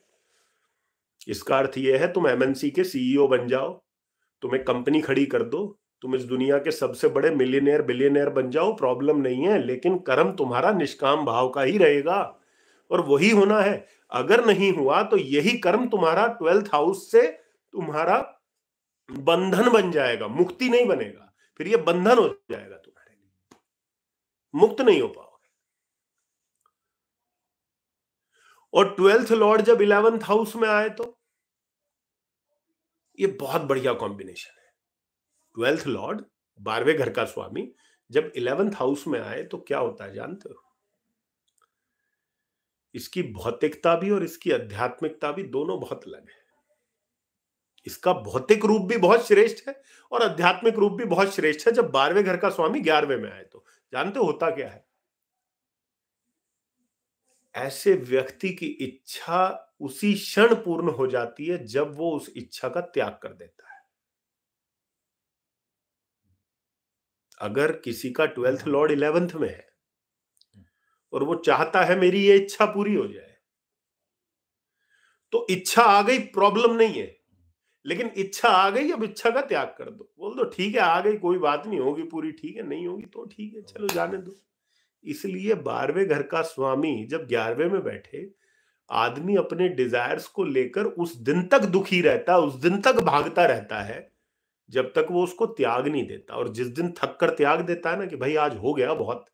इसका अर्थ ये है तुम एमएनसी के सीईओ e बन जाओ तुम एक कंपनी खड़ी कर दो तुम इस दुनिया के सबसे बड़े मिलियनियर बिलियनियर बन जाओ प्रॉब्लम नहीं है लेकिन कर्म तुम्हारा निष्काम भाव का ही रहेगा और वही होना है अगर नहीं हुआ तो यही कर्म तुम्हारा ट्वेल्थ हाउस से तुम्हारा बंधन बन जाएगा मुक्ति नहीं बनेगा फिर ये बंधन हो जाएगा तुम्हारे लिए मुक्त नहीं हो पाओगे और ट्वेल्थ लॉर्ड जब इलेवेंथ हाउस में आए तो ये बहुत बढ़िया कॉम्बिनेशन है ट्वेल्थ लॉर्ड बारहवें घर का स्वामी जब इलेवेंथ हाउस में आए तो क्या होता है जानते हो इसकी भौतिकता भी और इसकी आध्यात्मिकता भी दोनों बहुत अलग है इसका भौतिक रूप भी बहुत श्रेष्ठ है और आध्यात्मिक रूप भी बहुत श्रेष्ठ है जब बारहवें घर का स्वामी ग्यारहवें में आए तो जानते होता क्या है ऐसे व्यक्ति की इच्छा उसी क्षण पूर्ण हो जाती है जब वो उस इच्छा का त्याग कर देता है अगर किसी का ट्वेल्थ लॉर्ड इलेवेंथ में है और वो चाहता है मेरी ये इच्छा पूरी हो जाए तो इच्छा आ गई प्रॉब्लम नहीं है लेकिन इच्छा आ गई अब इच्छा का त्याग कर दो बोल दो ठीक है आ गई कोई बात नहीं होगी पूरी ठीक है नहीं होगी तो ठीक है चलो जाने दो इसलिए बारहवें घर का स्वामी जब ग्यारहवें में बैठे आदमी अपने डिजायर्स को लेकर उस दिन तक दुखी रहता है उस दिन तक भागता रहता है जब तक वो उसको त्याग नहीं देता और जिस दिन थक कर त्याग देता है ना कि भाई आज हो गया बहुत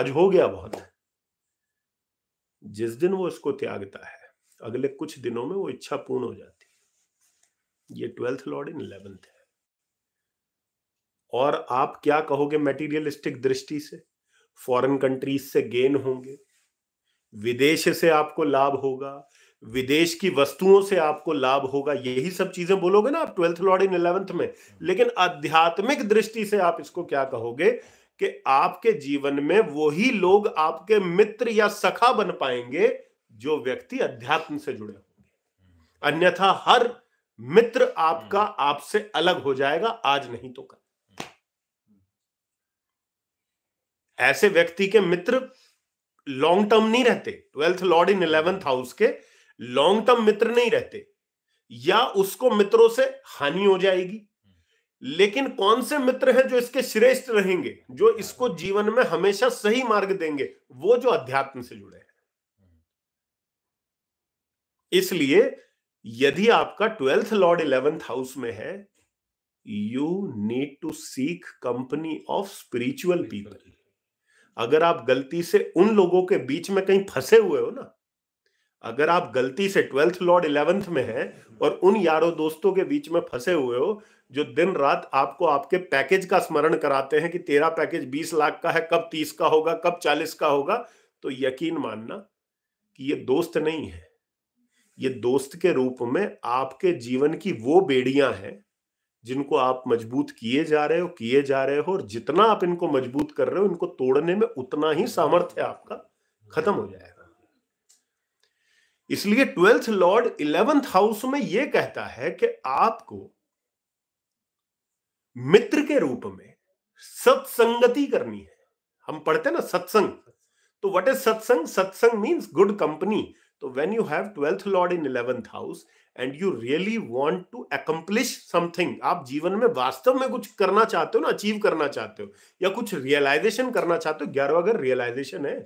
आज हो गया बहुत जिस दिन वो इसको त्यागता है अगले कुछ दिनों में वो इच्छा पूर्ण हो जाती है ये ट्वेल्थ लॉर्ड इन इलेवेंथ है और आप क्या कहोगे मेटीरियलिस्टिक दृष्टि से फॉरेन कंट्रीज से गेन होंगे विदेश से आपको लाभ होगा विदेश की वस्तुओं से आपको लाभ होगा यही सब चीजें बोलोगे ना आप ट्वेल्थ लॉर्ड इन इलेवेंथ में लेकिन आध्यात्मिक दृष्टि से आप इसको क्या कहोगे कि आपके जीवन में वही लोग आपके मित्र या सखा बन पाएंगे जो व्यक्ति अध्यात्म से जुड़े होंगे अन्यथा हर मित्र आपका हम्म। आपसे अलग हो जाएगा आज नहीं तो कल ऐसे व्यक्ति के मित्र लॉन्ग टर्म नहीं रहते twelfth lord in eleventh house के लॉन्ग टर्म मित्र नहीं रहते या उसको मित्रों से हानि हो जाएगी लेकिन कौन से मित्र हैं जो इसके श्रेष्ठ रहेंगे जो इसको हम्म। जीवन में हमेशा सही मार्ग देंगे वो जो अध्यात्म से जुड़े इसलिए यदि आपका ट्वेल्थ लॉर्ड इलेवेंथ हाउस में है you need to seek company of spiritual people अगर आप गलती से उन लोगों के बीच में कहीं फंसे हुए हो ना अगर आप गलती से ट्वेल्थ लॉर्ड इलेवेंथ में हैं और उन यारों दोस्तों के बीच में फंसे हुए हो जो दिन रात आपको आपके पैकेज का स्मरण कराते हैं कि तेरा पैकेज बीस लाख का है कब तीस का होगा कब चालीस का होगा तो यकीन मानना कि ये दोस्त नहीं है ये दोस्त के रूप में आपके जीवन की वो बेड़ियां हैं जिनको आप मजबूत किए जा रहे हो किए जा रहे हो और जितना आप इनको मजबूत कर रहे हो इनको तोड़ने में उतना ही सामर्थ्य आपका खत्म हो जाएगा इसलिए ट्वेल्थ लॉर्ड इलेवेंथ हाउस में यह कहता है कि आपको मित्र के रूप में सत्संगति करनी है हम पढ़ते ना सत्संग तो what is satsang satsang means good company तो when you have twelfth lord in eleventh house and you really want to accomplish something आप जीवन में वास्तव में कुछ करना चाहते हो ना अचीव करना चाहते हो या कुछ रियलाइजेशन करना चाहते हो ग्यारहवा घर रियलाइजेशन है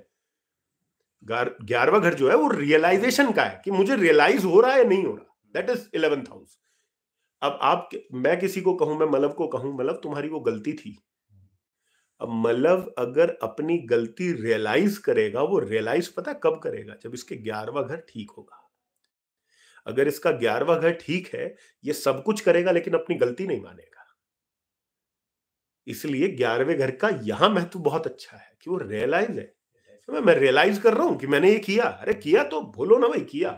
ग्यारहवा घर जो है वो रियलाइजेशन का है कि मुझे रियलाइज हो रहा है या नहीं हो रहा दैट इज इलेवेंथ हाउस अब आप मैं किसी को कहूं मैं मलव को कहूं मलव तुम्हारी वो गलती थी अब मलव अगर अपनी गलती रियलाइज करेगा वो रियलाइज पता कब करेगा जब इसके ग्यारहवा घर ठीक होगा अगर इसका ग्यारहवा घर ठीक है ये सब कुछ करेगा लेकिन अपनी गलती नहीं मानेगा इसलिए ग्यारहवें घर का यहां महत्व बहुत अच्छा है कि वो रियलाइज है मैं रियलाइज कर रहा हूं कि मैंने ये किया अरे किया तो बोलो ना भाई किया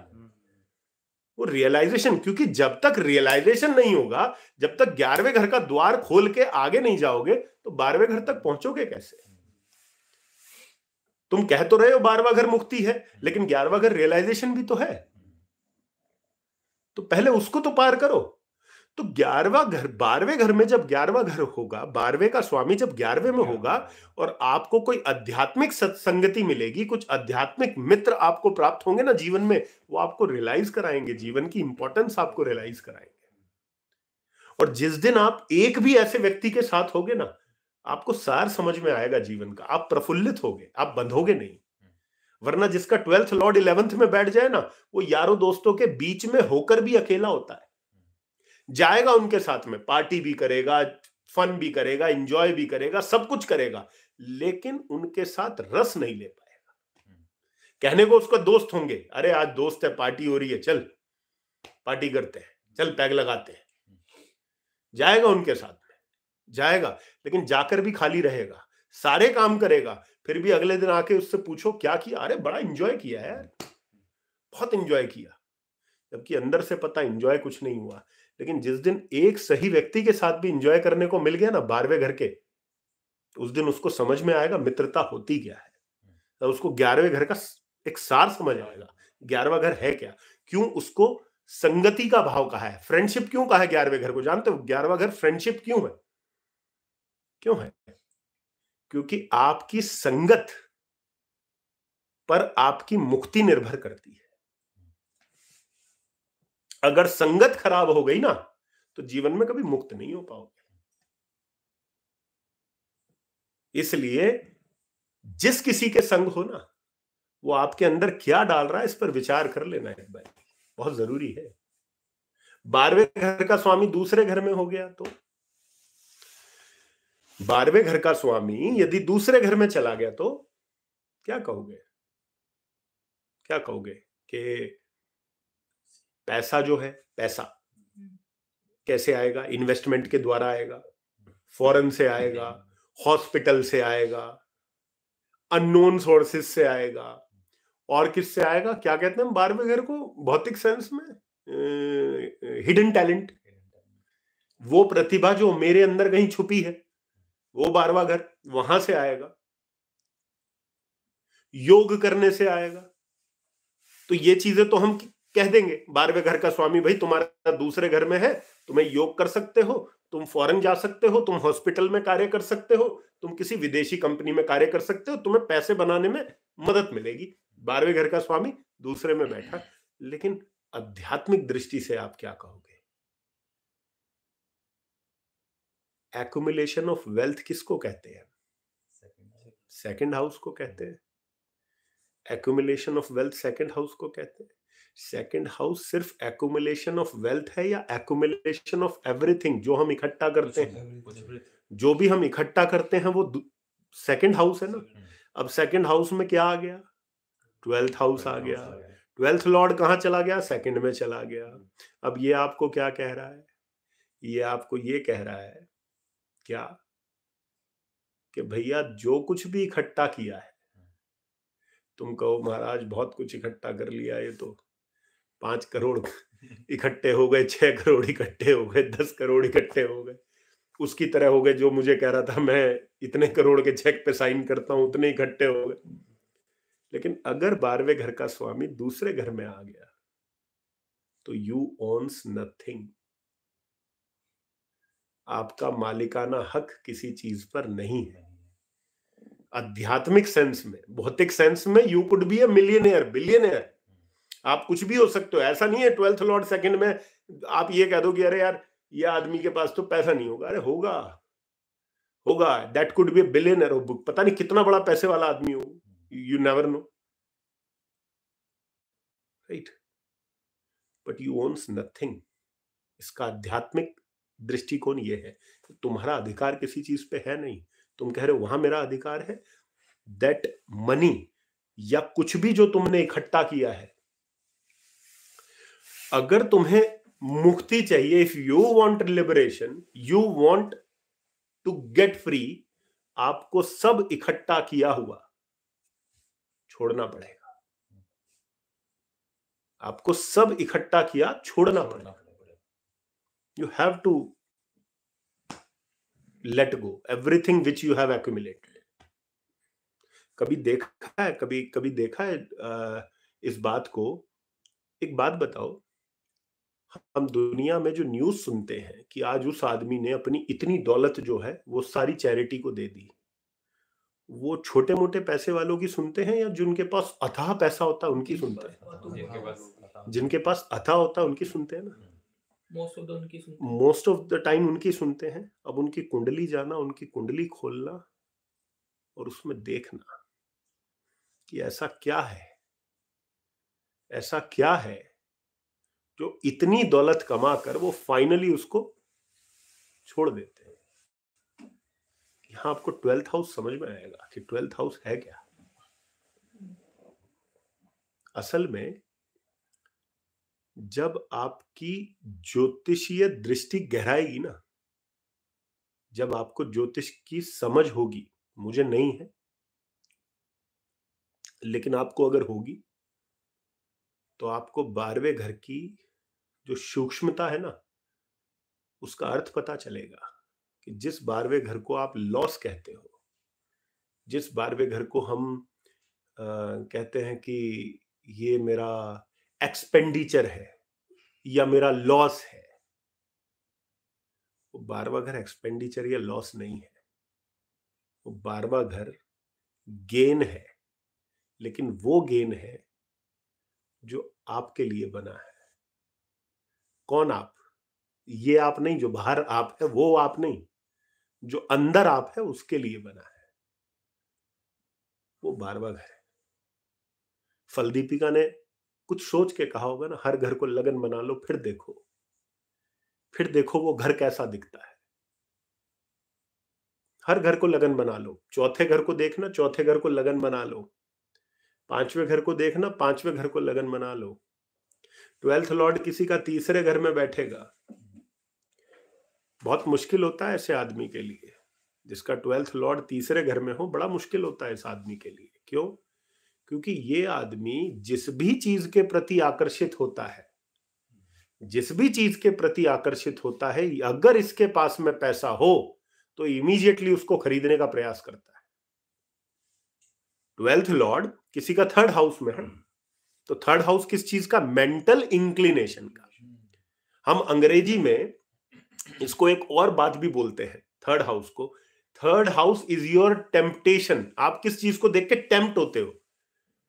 वो रियलाइजेशन क्योंकि जब तक रियलाइजेशन नहीं होगा जब तक ग्यारहवें घर का द्वार खोल के आगे नहीं जाओगे तो बारहवें घर तक पहुंचोगे कैसे तुम कह तो रहे हो बारवा घर मुक्ति है लेकिन ग्यारहवा घर रियलाइजेशन भी तो है तो पहले उसको तो पार करो तो ग्यारहवा घर बारहवें घर में जब ग्यारहवा घर होगा बारहवें का स्वामी जब ग्यारहवें में होगा और आपको कोई आध्यात्मिक सत्संगति मिलेगी कुछ आध्यात्मिक मित्र आपको प्राप्त होंगे ना जीवन में वो आपको रियलाइज कराएंगे जीवन की इंपॉर्टेंस आपको रियलाइज कराएंगे और जिस दिन आप एक भी ऐसे व्यक्ति के साथ होगे ना आपको सार समझ में आएगा जीवन का आप प्रफुल्लित होगे आप बंधोगे नहीं वरना जिसका ट्वेल्थ लॉर्ड इलेवेंथ में बैठ जाए ना वो यारों दोस्तों के बीच में होकर भी अकेला होता है जाएगा उनके साथ में पार्टी भी करेगा फन भी करेगा एंजॉय भी करेगा सब कुछ करेगा लेकिन उनके साथ रस नहीं ले पाएगा कहने को उसका दोस्त होंगे अरे आज दोस्त है पार्टी हो रही है चल पार्टी करते हैं चल पैग लगाते हैं जाएगा उनके साथ में जाएगा लेकिन जाकर भी खाली रहेगा सारे काम करेगा फिर भी अगले दिन आके उससे पूछो क्या किया अरे बड़ा इंजॉय किया है बहुत इंजॉय किया जबकि अंदर से पता इंजॉय कुछ नहीं हुआ लेकिन जिस दिन एक सही व्यक्ति के साथ भी इंजॉय करने को मिल गया ना बारहवें घर के उस दिन उसको समझ में आएगा मित्रता होती क्या है तो उसको ग्यारहवें घर का एक सार समझ आएगा ग्यारहवा घर है क्या क्यों उसको संगति का भाव कहा है फ्रेंडशिप क्यों कहा है ग्यारहवें घर को जानते हो ग्यारहवा घर फ्रेंडशिप क्यों है क्यों है क्योंकि आपकी संगत पर आपकी मुक्ति निर्भर करती है अगर संगत खराब हो गई ना तो जीवन में कभी मुक्त नहीं हो पाओगे इसलिए जिस किसी के संग हो ना वो आपके अंदर क्या डाल रहा है इस पर विचार कर लेना एक बार बहुत जरूरी है बारहवें घर का स्वामी दूसरे घर में हो गया तो बारहवें घर का स्वामी यदि दूसरे घर में चला गया तो क्या कहोगे क्या कहोगे कि पैसा जो है पैसा हम्म। कैसे आएगा इन्वेस्टमेंट के द्वारा आएगा फॉरेन हम्म। से आएगा हॉस्पिटल से आएगा अननोन सोर्सेस से आएगा और किससे आएगा क्या कहते हैं घर को भौतिक सेंस में हिडन टैलेंट वो प्रतिभा जो मेरे अंदर कहीं छुपी है वो बारवा घर वहां से आएगा योग करने से आएगा तो ये चीजें तो हम कह देंगे बारहवें घर का स्वामी भाई तुम्हारा दूसरे घर में है तुम्हें योग कर सकते हो तुम फॉरेन जा सकते हो तुम हॉस्पिटल में कार्य कर सकते हो तुम किसी विदेशी कंपनी में कार्य कर सकते हो तुम्हें पैसे बनाने में मदद मिलेगी बारहवें घर का स्वामी दूसरे में बैठा लेकिन आध्यात्मिक दृष्टि से आप क्या कहोगे एक्यूमुलेशन ऑफ वेल्थ किसको कहते हैं सेकेंड हाउस को कहते हैं accumulation of wealth second house को कहते हैं सेकंड हाउस सिर्फ एकुमुलेशन ऑफ वेल्थ है या एकुमुलेशन ऑफ एवरीथिंग जो हम इकट्ठा करते हैं जो भी हम इकट्ठा करते हैं वो सेकंड हाउस है ना hmm. अब सेकंड हाउस में क्या आ गया ट्वेल्थ हाउस आ गया ट्वेल्थ लॉर्ड कहाँ चला गया सेकंड में चला गया hmm. अब ये आपको क्या कह रहा है ये आपको ये कह रहा है क्या कि भैया जो कुछ भी इकट्ठा किया है hmm. तुम कहो महाराज बहुत कुछ इकट्ठा कर लिया ये तो पांच करोड़ इकट्ठे हो गए छह करोड़ इकट्ठे हो गए दस करोड़ इकट्ठे हो गए उसकी तरह हो गए जो मुझे कह रहा था मैं इतने करोड़ के चेक पे साइन करता हूं उतने इकट्ठे हो गए लेकिन अगर बारहवें घर का स्वामी दूसरे घर में आ गया तो यू ओन्स नथिंग आपका मालिकाना हक किसी चीज पर नहीं है आध्यात्मिक सेंस में भौतिक सेंस में you could be a millionaire billionaire आप कुछ भी हो सकते हो ऐसा नहीं है ट्वेल्थ लॉर्ड सेकंड में आप ये कह दो कि अरे यार ये आदमी के पास तो पैसा नहीं होगा अरे होगा होगा that could be billionaire book पता नहीं कितना बड़ा पैसे वाला आदमी हो you never know right but you owns nothing इसका आध्यात्मिक दृष्टिकोण यह है तुम्हारा अधिकार किसी चीज पे है नहीं तुम कह रहे हो वहां मेरा अधिकार है दैट मनी या कुछ भी जो तुमने इकट्ठा किया है अगर तुम्हें मुक्ति चाहिए if you want liberation you want to get free आपको सब इकट्ठा किया हुआ छोड़ना पड़ेगा आपको सब इकट्ठा किया छोड़ना पड़ेगा you have to let go everything which you have accumulated कभी देखा है कभी कभी देखा है आ, इस बात को एक बात बताओ हम दुनिया में जो न्यूज सुनते हैं कि आज उस आदमी ने अपनी इतनी दौलत जो है वो सारी चैरिटी को दे दी वो छोटे मोटे पैसे वालों की सुनते हैं या जिनके पास अथाह पैसा होता है उनकी सुनते हैं जिनके पास अथाह होता है उनकी सुनते हैं ना मोस्ट ऑफ द टाइम उनकी सुनते हैं अब उनकी कुंडली जाना उनकी कुंडली खोलना और उसमें देखना कि ऐसा क्या है ऐसा क्या है जो इतनी दौलत कमा कर वो फाइनली उसको छोड़ देते हैं यहां आपको ट्वेल्थ हाउस समझ में आएगा कि ट्वेल्थ हाउस है क्या असल में जब आपकी ज्योतिषीय दृष्टि गहराएगी ना जब आपको ज्योतिष की समझ होगी मुझे नहीं है लेकिन आपको अगर होगी तो आपको बारहवें घर की जो सूक्ष्मता है ना उसका अर्थ पता चलेगा कि जिस बारहवें घर को आप लॉस कहते हो जिस बारहवें घर को हम आ, कहते हैं कि ये मेरा एक्सपेंडिचर है या मेरा लॉस है वो बारवा घर एक्सपेंडिचर या लॉस नहीं है वो बारवा घर गेन है लेकिन वो गेन है जो आपके लिए बना है कौन आप ये आप नहीं जो बाहर आप है वो आप नहीं जो अंदर आप है उसके लिए बना है वो बार बार है फलदीपिका ने कुछ सोच के कहा होगा ना हर घर को लगन बना लो फिर देखो फिर देखो वो घर कैसा दिखता है हर घर को लगन बना लो चौथे घर को देखना चौथे घर को लगन बना लो पांचवें घर को देखना पांचवें घर को लगन बना लो ट्वेल्थ लॉर्ड किसी का तीसरे घर में बैठेगा बहुत मुश्किल होता है ऐसे आदमी के लिए जिसका ट्वेल्थ लॉर्ड तीसरे घर में हो बड़ा मुश्किल होता है इस आदमी के लिए क्यों क्योंकि ये आदमी जिस भी चीज के प्रति आकर्षित होता है जिस भी चीज के प्रति आकर्षित होता है अगर इसके पास में पैसा हो तो इमीजिएटली उसको खरीदने का प्रयास करता है ट्वेल्थ लॉर्ड किसी का थर्ड हाउस में है तो थर्ड हाउस किस चीज का मेंटल इंक्लिनेशन का हम अंग्रेजी में इसको एक और बात भी बोलते हैं थर्ड हाउस को third house is your temptation आप किस चीज को देख के टेम्प्ट होते हो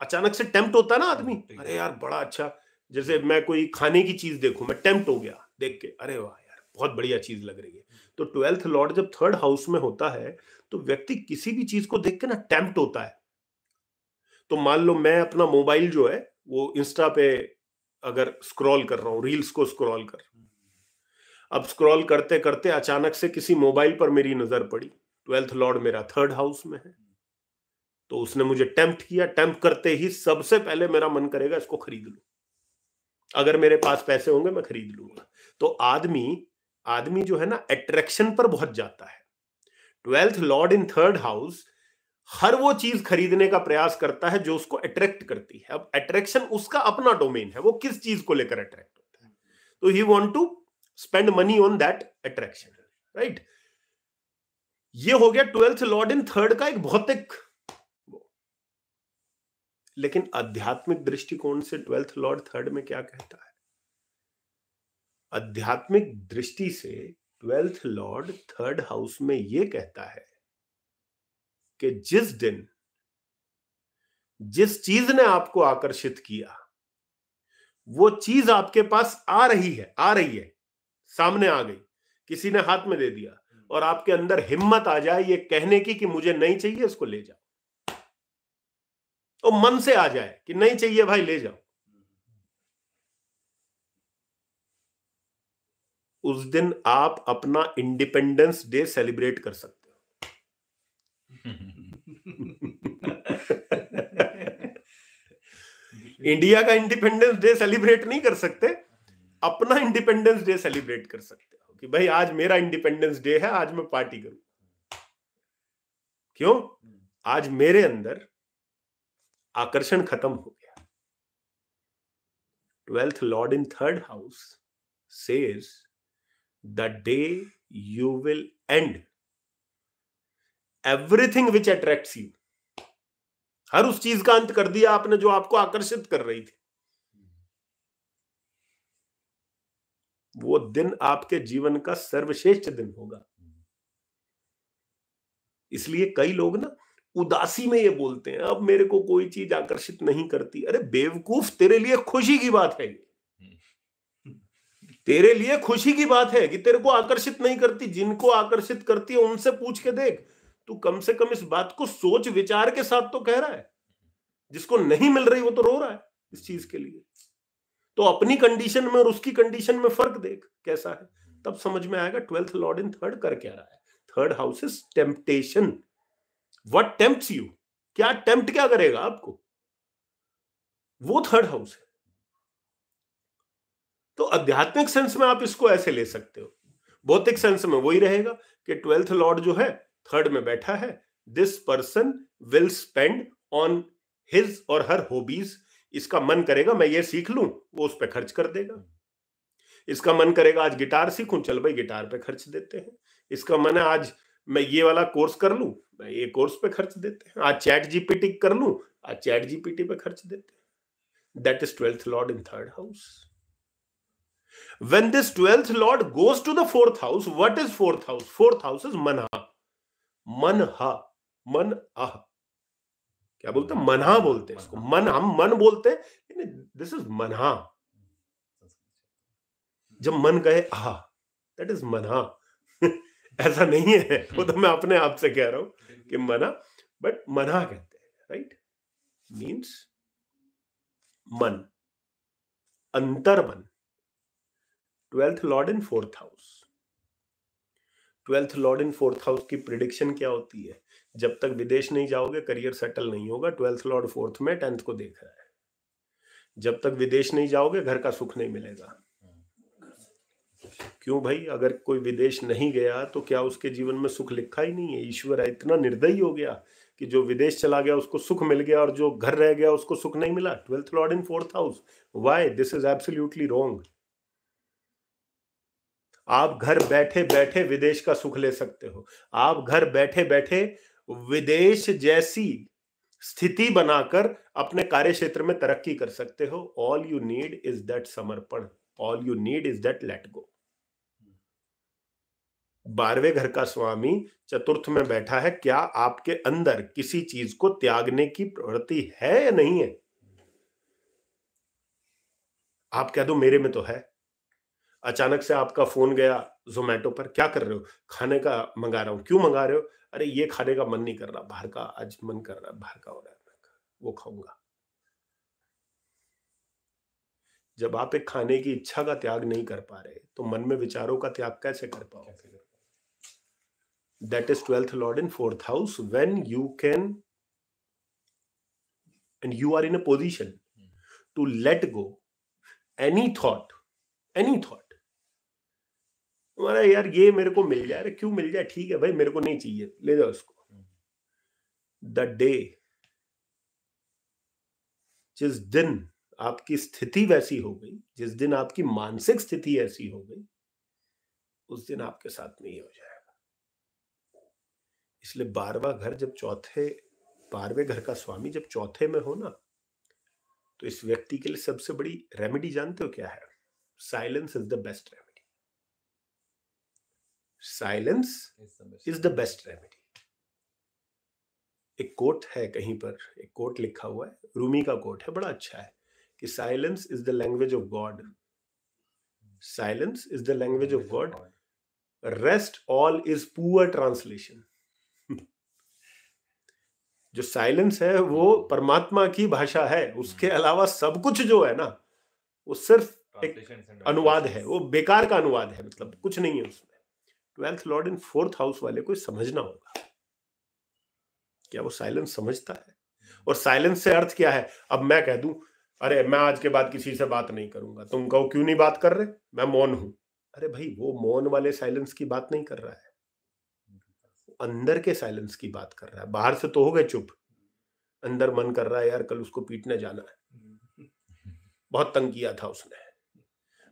अचानक से टेम्प्ट होता है ना आदमी अरे यार बड़ा अच्छा जैसे मैं कोई खाने की चीज देखू मैं टेम्प्ट हो गया देख के अरे वाह यार बहुत बढ़िया चीज लग रही है तो ट्वेल्थ लॉर्ड जब थर्ड हाउस में होता है तो व्यक्ति किसी भी चीज को देख के ना टेम्प्ट होता है तो मान लो मैं अपना मोबाइल जो है वो इंस्टा पे अगर स्क्रॉल कर रहा हूँ रील्स को स्क्रॉल कर अब स्क्रॉल करते करते अचानक से किसी मोबाइल पर मेरी नजर पड़ी ट्वेल्थ लॉर्ड मेरा थर्ड हाउस में है तो उसने मुझे टेम्प्ट किया टेम्प्ट करते ही सबसे पहले मेरा मन करेगा इसको खरीद लू अगर मेरे पास पैसे होंगे मैं खरीद लूंगा तो आदमी आदमी जो है ना अट्रैक्शन पर बहुत जाता है twelfth lord in third house हर वो चीज खरीदने का प्रयास करता है जो उसको अट्रैक्ट करती है अब अट्रैक्शन उसका अपना डोमेन है वो किस चीज को लेकर अट्रैक्ट होता है तो ही want to spend money on that attraction right ये हो गया ट्वेल्थ लॉर्ड इन थर्ड का एक भौतिक लेकिन आध्यात्मिक दृष्टिकोण से ट्वेल्थ लॉर्ड थर्ड में क्या कहता है आध्यात्मिक दृष्टि से ट्वेल्थ लॉर्ड थर्ड हाउस में यह कहता है कि जिस दिन जिस चीज ने आपको आकर्षित किया वो चीज आपके पास आ रही है आ रही है सामने आ गई किसी ने हाथ में दे दिया हम्म। और आपके अंदर हिम्मत आ जाए ये कहने की कि मुझे नहीं चाहिए इसको ले जाओ तो मन से आ जाए कि नहीं चाहिए भाई ले जाओ उस दिन आप अपना इंडिपेंडेंस डे सेलिब्रेट कर सकते इंडिया का इंडिपेंडेंस डे सेलिब्रेट नहीं कर सकते अपना इंडिपेंडेंस डे सेलिब्रेट कर सकते हो कि भाई आज मेरा इंडिपेंडेंस डे है आज मैं पार्टी करूं क्यों आज मेरे अंदर आकर्षण खत्म हो गया twelfth lord in third house says the day you will end everything which attracts you हर उस चीज का अंत कर दिया आपने जो आपको आकर्षित कर रही थी वो दिन आपके जीवन का सर्वश्रेष्ठ दिन होगा इसलिए कई लोग ना उदासी में ये बोलते हैं अब मेरे को कोई चीज आकर्षित नहीं करती अरे बेवकूफ तेरे लिए खुशी की बात है तेरे लिए खुशी की बात है कि तेरे को आकर्षित नहीं करती जिनको आकर्षित करती है उनसे पूछ के देख तू कम से कम इस बात को सोच विचार के साथ तो कह रहा है जिसको नहीं मिल रही वो तो रो रहा है इस चीज के लिए तो अपनी कंडीशन में और उसकी कंडीशन में फर्क देख कैसा है तब समझ में आएगा ट्वेल्थ लॉर्ड इन थर्ड कर क्या रहा है third house is temptation what tempt you क्या टेम्प्ट क्या करेगा आपको वो थर्ड हाउस है तो आध्यात्मिक सेंस में आप इसको ऐसे ले सकते हो भौतिक सेंस में वही रहेगा कि ट्वेल्थ लॉर्ड जो है थर्ड में बैठा है this person will spend on his और हर हॉबीज इसका मन करेगा मैं ये सीख लूं वो उस पर खर्च कर देगा इसका मन करेगा आज गिटार सीखूं चल भाई गिटार पे खर्च देते हैं इसका मन है आज मैं ये वाला कोर्स कर लूं मैं ये कोर्स पे खर्च देते हैं आज चैट जीपीटी कर लूं आज चैट जीपीटी पे खर्च देते हैं that is twelfth lord in third house when this 12th lord goes to the fourth house what is fourth house fourth house is mana मन ह मन अह क्या बोलते मनहा हाँ, बोलते इसको मन हम मन बोलते हैं दिस इज मनहा जब मन कहे आह दैट इज मनहा ऐसा नहीं है वो तो मैं अपने आप से कह रहा हूं कि मना बट मना कहते हैं राइट मींस मन अंतर मन twelfth lord in fourth house twelfth lord in fourth house की प्रिडिक्शन क्या होती है जब तक विदेश नहीं जाओगे करियर सेटल नहीं होगा ट्वेल्थ लॉर्ड फोर्थ में टेंथ को देख रहा है जब तक विदेश नहीं जाओगे घर का सुख नहीं मिलेगा क्यों भाई अगर कोई विदेश नहीं गया तो क्या उसके जीवन में सुख लिखा ही नहीं है ईश्वर है इतना निर्दयी हो गया कि जो विदेश चला गया उसको सुख मिल गया और जो घर रह गया उसको सुख नहीं मिला twelfth lord in fourth house why this is absolutely wrong आप घर बैठे बैठे विदेश का सुख ले सकते हो आप घर बैठे बैठे विदेश जैसी स्थिति बनाकर अपने कार्य क्षेत्र में तरक्की कर सकते हो all you need is that समर्पण all you need is that let go बारहवें घर का स्वामी चतुर्थ में बैठा है क्या आपके अंदर किसी चीज को त्यागने की प्रवृत्ति है या नहीं है आप कह दो मेरे में तो है अचानक से आपका फोन गया जोमेटो पर क्या कर रहे हो खाने का मंगा रहा हूँ क्यों मंगा रहे हो अरे ये खाने का मन नहीं कर रहा बाहर का आज मन कर रहा है बाहर का हो रहा है वो खाऊंगा जब आप एक खाने की इच्छा का त्याग नहीं कर पा रहे तो मन में विचारों का त्याग कैसे कर पाओगे that is twelfth lord in fourth house when you can and you are in a position to let go any thought any thought हमारा यार ये मेरे को मिल जाए अरे क्यों मिल जाए ठीक है भाई मेरे को नहीं चाहिए ले जाओ उसको द डे जिस दिन आपकी स्थिति वैसी हो गई जिस दिन आपकी मानसिक स्थिति ऐसी हो गई उस दिन आपके साथ में ये हो जाएगा इसलिए बारवा घर जब चौथे बारहवें घर का स्वामी जब चौथे में हो ना तो इस व्यक्ति के लिए सबसे बड़ी रेमेडी जानते हो क्या है silence is the best remedy silence is the best remedy एक कोट है कहीं पर एक कोट लिखा हुआ है रूमी का कोट है बड़ा अच्छा है कि silence is the language of God silence is the language of God rest all is poor translation जो साइलेंस है वो परमात्मा की भाषा है उसके अलावा सब कुछ जो है ना वो सिर्फ एक अनुवाद है वो बेकार का अनुवाद है मतलब कुछ नहीं है उसमें twelfth lord in fourth house वाले को समझना होगा क्या वो साइलेंस समझता है और साइलेंस से अर्थ क्या है अब मैं कह दू अरे मैं आज के बाद किसी से बात नहीं करूंगा तुम कहो क्यों नहीं बात कर रहे मैं मौन हूं अरे भाई वो मौन वाले साइलेंस की बात नहीं कर रहा है अंदर के साइलेंस की बात कर रहा है बाहर से तो हो गए चुप अंदर मन कर रहा है यार कल उसको पीटने जाना है बहुत तंग किया था उसने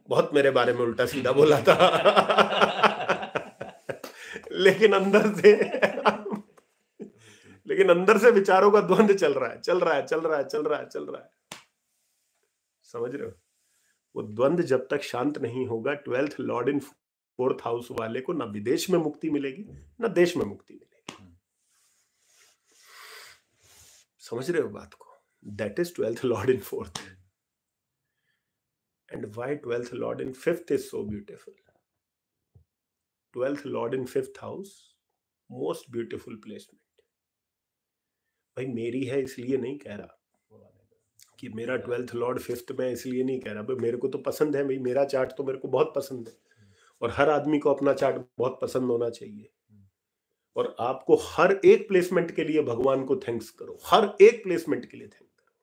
बहुत मेरे बारे में उल्टा सीधा बोला था लेकिन अंदर से लेकिन अंदर से विचारों का द्वंद चल रहा है चल रहा है चल रहा है चल रहा है चल रहा है समझ रहे हो वो द्वंद जब तक शांत नहीं होगा twelfth lord in fourth house वाले को ना विदेश में मुक्ति मिलेगी ना देश में मुक्ति मिलेगी समझ रहे हो बात को that is twelfth lord in fourth and why twelfth lord in fifth is so beautiful twelfth lord in fifth house most beautiful placement भाई मेरी है इसलिए नहीं कह रहा कि मेरा ट्वेल्थ लॉर्ड फिफ्थ में इसलिए नहीं कह रहा भाई मेरे को तो पसंद है भाई मेरा चार्ट तो मेरे को बहुत पसंद है और हर आदमी को अपना चार्ट बहुत पसंद होना चाहिए और आपको हर एक प्लेसमेंट के लिए भगवान को थैंक्स करो हर एक प्लेसमेंट के लिए थैंक करो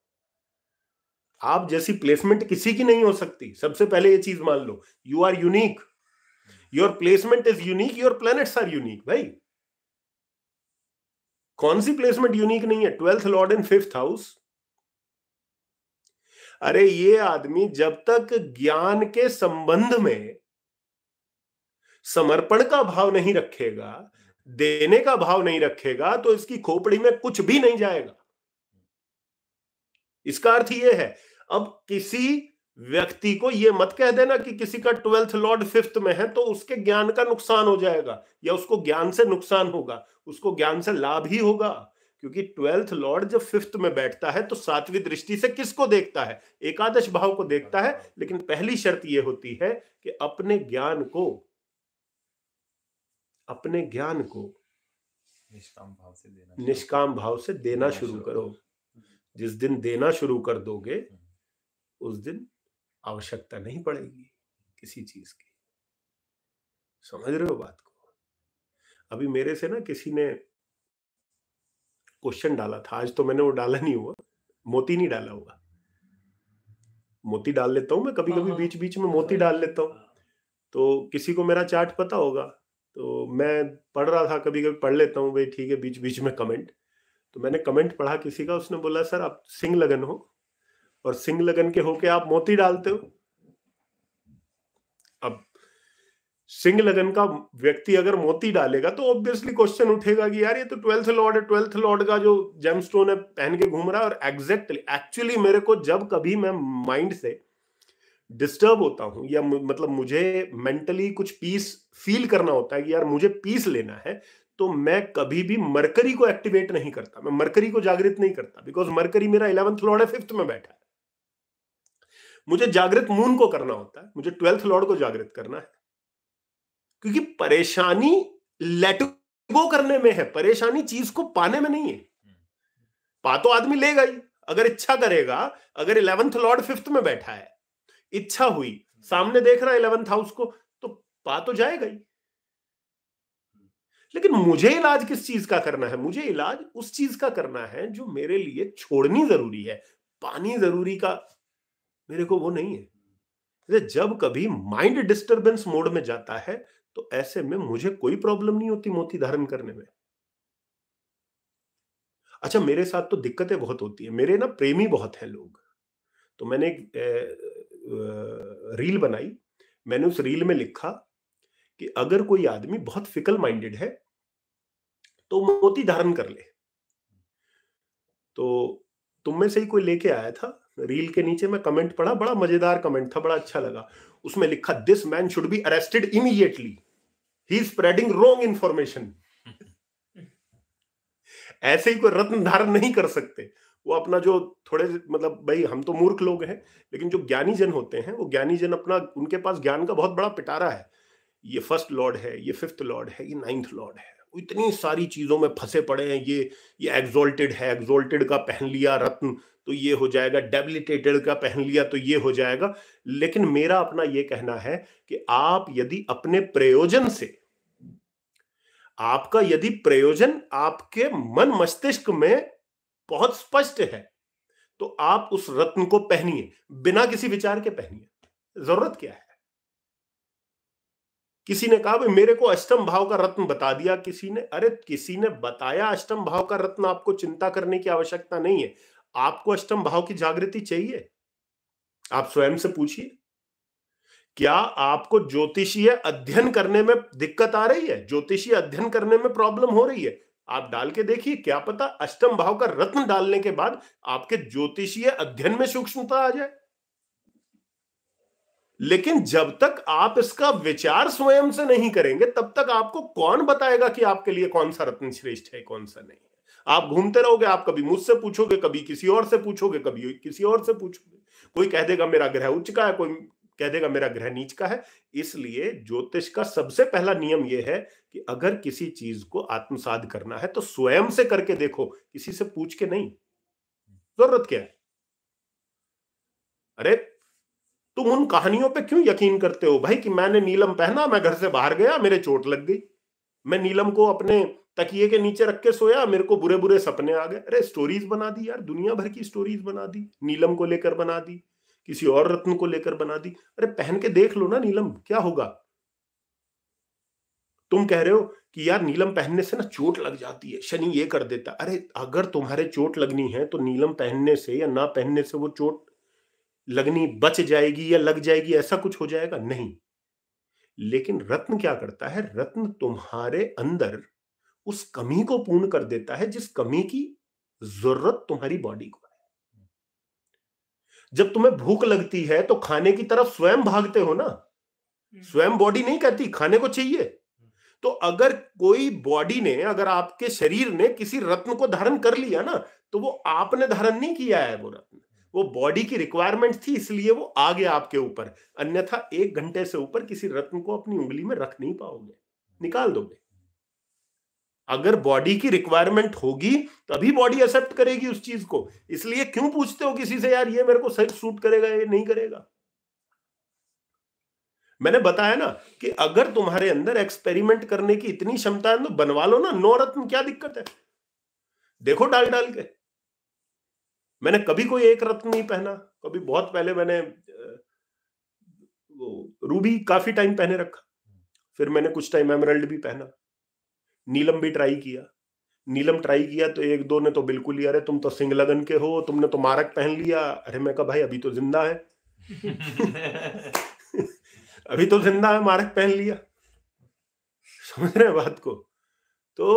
आप जैसी प्लेसमेंट किसी की नहीं हो सकती सबसे पहले ये चीज मान लो you are unique your placement is unique your planets are unique भाई कौन सी प्लेसमेंट यूनिक नहीं है twelfth lord in fifth house अरे ये आदमी जब तक ज्ञान के संबंध में समर्पण का भाव नहीं रखेगा देने का भाव नहीं रखेगा तो इसकी खोपड़ी में कुछ भी नहीं जाएगा इसका अर्थ यह है अब किसी व्यक्ति को यह मत कह देना कि किसी का ट्वेल्थ लॉर्ड फिफ्थ में है तो उसके ज्ञान का नुकसान हो जाएगा या उसको ज्ञान से नुकसान होगा उसको ज्ञान से लाभ ही होगा क्योंकि ट्वेल्थ लॉर्ड जब फिफ्थ में बैठता है तो सातवीं दृष्टि से किसको देखता है एकादश भाव को देखता है लेकिन पहली शर्त यह होती है कि अपने ज्ञान को अपने ज्ञान को निष्काम भाव से देना निष्काम भाव से देना शुरू करो जिस दिन देना शुरू कर दोगे हम्म। उस दिन आवश्यकता नहीं पड़ेगी किसी चीज की समझ रहे हो बात को अभी मेरे से ना किसी ने क्वेश्चन डाला था आज तो मैंने वो डाला नहीं हुआ मोती नहीं डाला हुआ मोती डाल लेता हूँ मैं कभी कभी हाँ, हाँ। बीच बीच में मोती डाल लेता हूँ हाँ। तो किसी को मेरा चार्ट पता होगा तो मैं पढ़ रहा था कभी कभी पढ़ लेता हूँ भाई ठीक है बीच बीच में कमेंट तो मैंने कमेंट पढ़ा किसी का उसने बोला सर आप सिंह लगन हो और सिंह लगन के होके आप मोती डालते हो अब सिंह लगन का व्यक्ति अगर मोती डालेगा तो ऑब्वियसली क्वेश्चन उठेगा कि यार ये तो ट्वेल्थ लॉर्ड है ट्वेल्थ लॉर्ड का जो जेमस्टोन है पहन के घूम रहा है और एग्जैक्टली एक्चुअली मेरे को जब कभी मैं माइंड से डिस्टर्ब होता हूं या मतलब मुझे मेंटली कुछ पीस फील करना होता है कि यार मुझे पीस लेना है तो मैं कभी भी मरकरी को एक्टिवेट नहीं करता मैं मरकरी को जागृत नहीं करता बिकॉज मरकरी मेरा इलेवंथ लॉर्ड है फिफ्थ में बैठा है मुझे जागृत मून को करना होता है मुझे ट्वेल्थ लॉर्ड को जागृत करना है क्योंकि परेशानी लेटगो करने में है परेशानी चीज को पाने में नहीं है पा तो आदमी लेगा ही अगर इच्छा करेगा अगर इलेवंथ लॉर्ड फिफ्थ में बैठा है इच्छा हुई सामने देख रहा है इलेवंथ हाउस को तो पा तो जाएगा ही लेकिन मुझे इलाज किस चीज का करना है मुझे इलाज उस चीज का करना है जो मेरे लिए छोड़नी जरूरी है पानी जरूरी का मेरे को वो नहीं है जब कभी माइंड डिस्टरबेंस मोड में जाता है तो ऐसे में मुझे कोई प्रॉब्लम नहीं होती मोती धारण करने में अच्छा मेरे साथ तो दिक्कतें बहुत होती है मेरे ना प्रेमी बहुत हैं लोग तो मैंने एक रील बनाई मैंने उस रील में लिखा कि अगर कोई आदमी बहुत फिकल माइंडेड है तो मोती धारण कर ले तो तुम में से ही कोई लेके आया था रील के नीचे मैं कमेंट पढ़ा बड़ा मजेदार कमेंट था बड़ा अच्छा लगा उसमें लिखा this man should be arrested immediately he spreading wrong information ऐसे ही कोई रत्न धारण नहीं कर सकते वो अपना जो थोड़े मतलब भाई हम तो मूर्ख लोग हैं लेकिन जो ज्ञानी जन होते हैं वो ज्ञानी जन अपना उनके पास ज्ञान का बहुत बड़ा पिटारा है ये फर्स्ट लॉर्ड है ये फिफ्थ लॉर्ड है ये नाइन्थ लॉर्ड है इतनी सारी चीजों में फंसे पड़े हैं ये ये एग्जोल्टेड है एग्जोल्टेड का पहन लिया रत्न तो ये हो जाएगा डेबिलिटेटेड का पहन लिया तो ये हो जाएगा लेकिन मेरा अपना ये कहना है कि आप यदि अपने प्रयोजन से आपका यदि प्रयोजन आपके मन मस्तिष्क में बहुत स्पष्ट है तो आप उस रत्न को पहनिए बिना किसी विचार के पहनिए जरूरत क्या है किसी ने कहा भाई मेरे को अष्टम भाव का रत्न बता दिया किसी ने अरे किसी ने बताया अष्टम भाव का रत्न आपको चिंता करने की आवश्यकता नहीं है आपको अष्टम भाव की जागृति चाहिए आप स्वयं से पूछिए क्या आपको ज्योतिषीय अध्ययन करने में दिक्कत आ रही है ज्योतिषीय अध्ययन करने में प्रॉब्लम हो रही है आप डाल के देखिए क्या पता अष्टम भाव का रत्न डालने के बाद आपके ज्योतिषीय अध्ययन में सूक्ष्मता आ जाए लेकिन जब तक आप इसका विचार स्वयं से नहीं करेंगे तब तक आपको कौन बताएगा कि आपके लिए कौन सा रत्न श्रेष्ठ है कौन सा नहीं है आप घूमते रहोगे आप कभी मुझसे पूछोगे कभी किसी और से पूछोगे कभी किसी और से पूछोगे कोई कह देगा मेरा ग्रह उच्च का है कोई कह देगा मेरा ग्रह नीच का है इसलिए ज्योतिष का सबसे पहला नियम यह है कि अगर किसी चीज को आत्मसाद करना है तो स्वयं से करके देखो किसी से पूछ के नहीं जरूरत क्या है अरे तुम उन कहानियों पे क्यों यकीन करते हो भाई कि मैंने नीलम पहना मैं घर से बाहर गया मेरे चोट लग गई मैं नीलम को अपने तकिए के नीचे रख के सोया मेरे को बुरे बुरे सपने आ गए अरे स्टोरीज बना दी यार दुनिया भर की स्टोरीज बना दी नीलम को लेकर बना दी किसी और रत्न को लेकर बना दी अरे पहन के देख लो ना नीलम क्या होगा तुम कह रहे हो कि यार नीलम पहनने से ना चोट लग जाती है शनि ये कर देता अरे अगर तुम्हारे चोट लगनी है तो नीलम पहनने से या ना पहनने से वो चोट लगनी बच जाएगी या लग जाएगी ऐसा कुछ हो जाएगा नहीं लेकिन रत्न क्या करता है रत्न तुम्हारे अंदर उस कमी को पूर्ण कर देता है जिस कमी की जरूरत तुम्हारी बॉडी को है जब तुम्हें भूख लगती है तो खाने की तरफ स्वयं भागते हो ना हम्म। स्वयं बॉडी नहीं कहती खाने को चाहिए हम्म। तो अगर कोई बॉडी ने अगर आपके शरीर ने किसी रत्न को धारण कर लिया ना तो वो आपने धारण नहीं किया है वो रत्न वो बॉडी की रिक्वायरमेंट थी इसलिए वो आ गया आपके ऊपर अन्यथा एक घंटे से ऊपर किसी रत्न को अपनी उंगली में रख नहीं पाओगे निकाल दोगे अगर बॉडी की रिक्वायरमेंट होगी तभी बॉडी एक्सेप्ट करेगी उस चीज को इसलिए क्यों पूछते हो किसी से यार ये मेरे को सही सूट करेगा ये नहीं करेगा मैंने बताया ना कि अगर तुम्हारे अंदर एक्सपेरिमेंट करने की इतनी क्षमता है तो बनवा लो ना नौ रत्न क्या दिक्कत है देखो डाल डाल के मैंने कभी कोई एक रत्न नहीं पहना कभी बहुत पहले मैंने रूबी काफी टाइम पहने रखा फिर मैंने कुछ टाइम एमरल्ड भी पहना नीलम भी ट्राई किया नीलम ट्राई किया तो एक दो ने तो बिल्कुल ही अरे तुम तो सिंह लगन के हो तुमने तो मारक पहन लिया अरे मैं कहा भाई अभी तो जिंदा है अभी तो जिंदा है मारक पहन लिया समझ रहे हैं बात को तो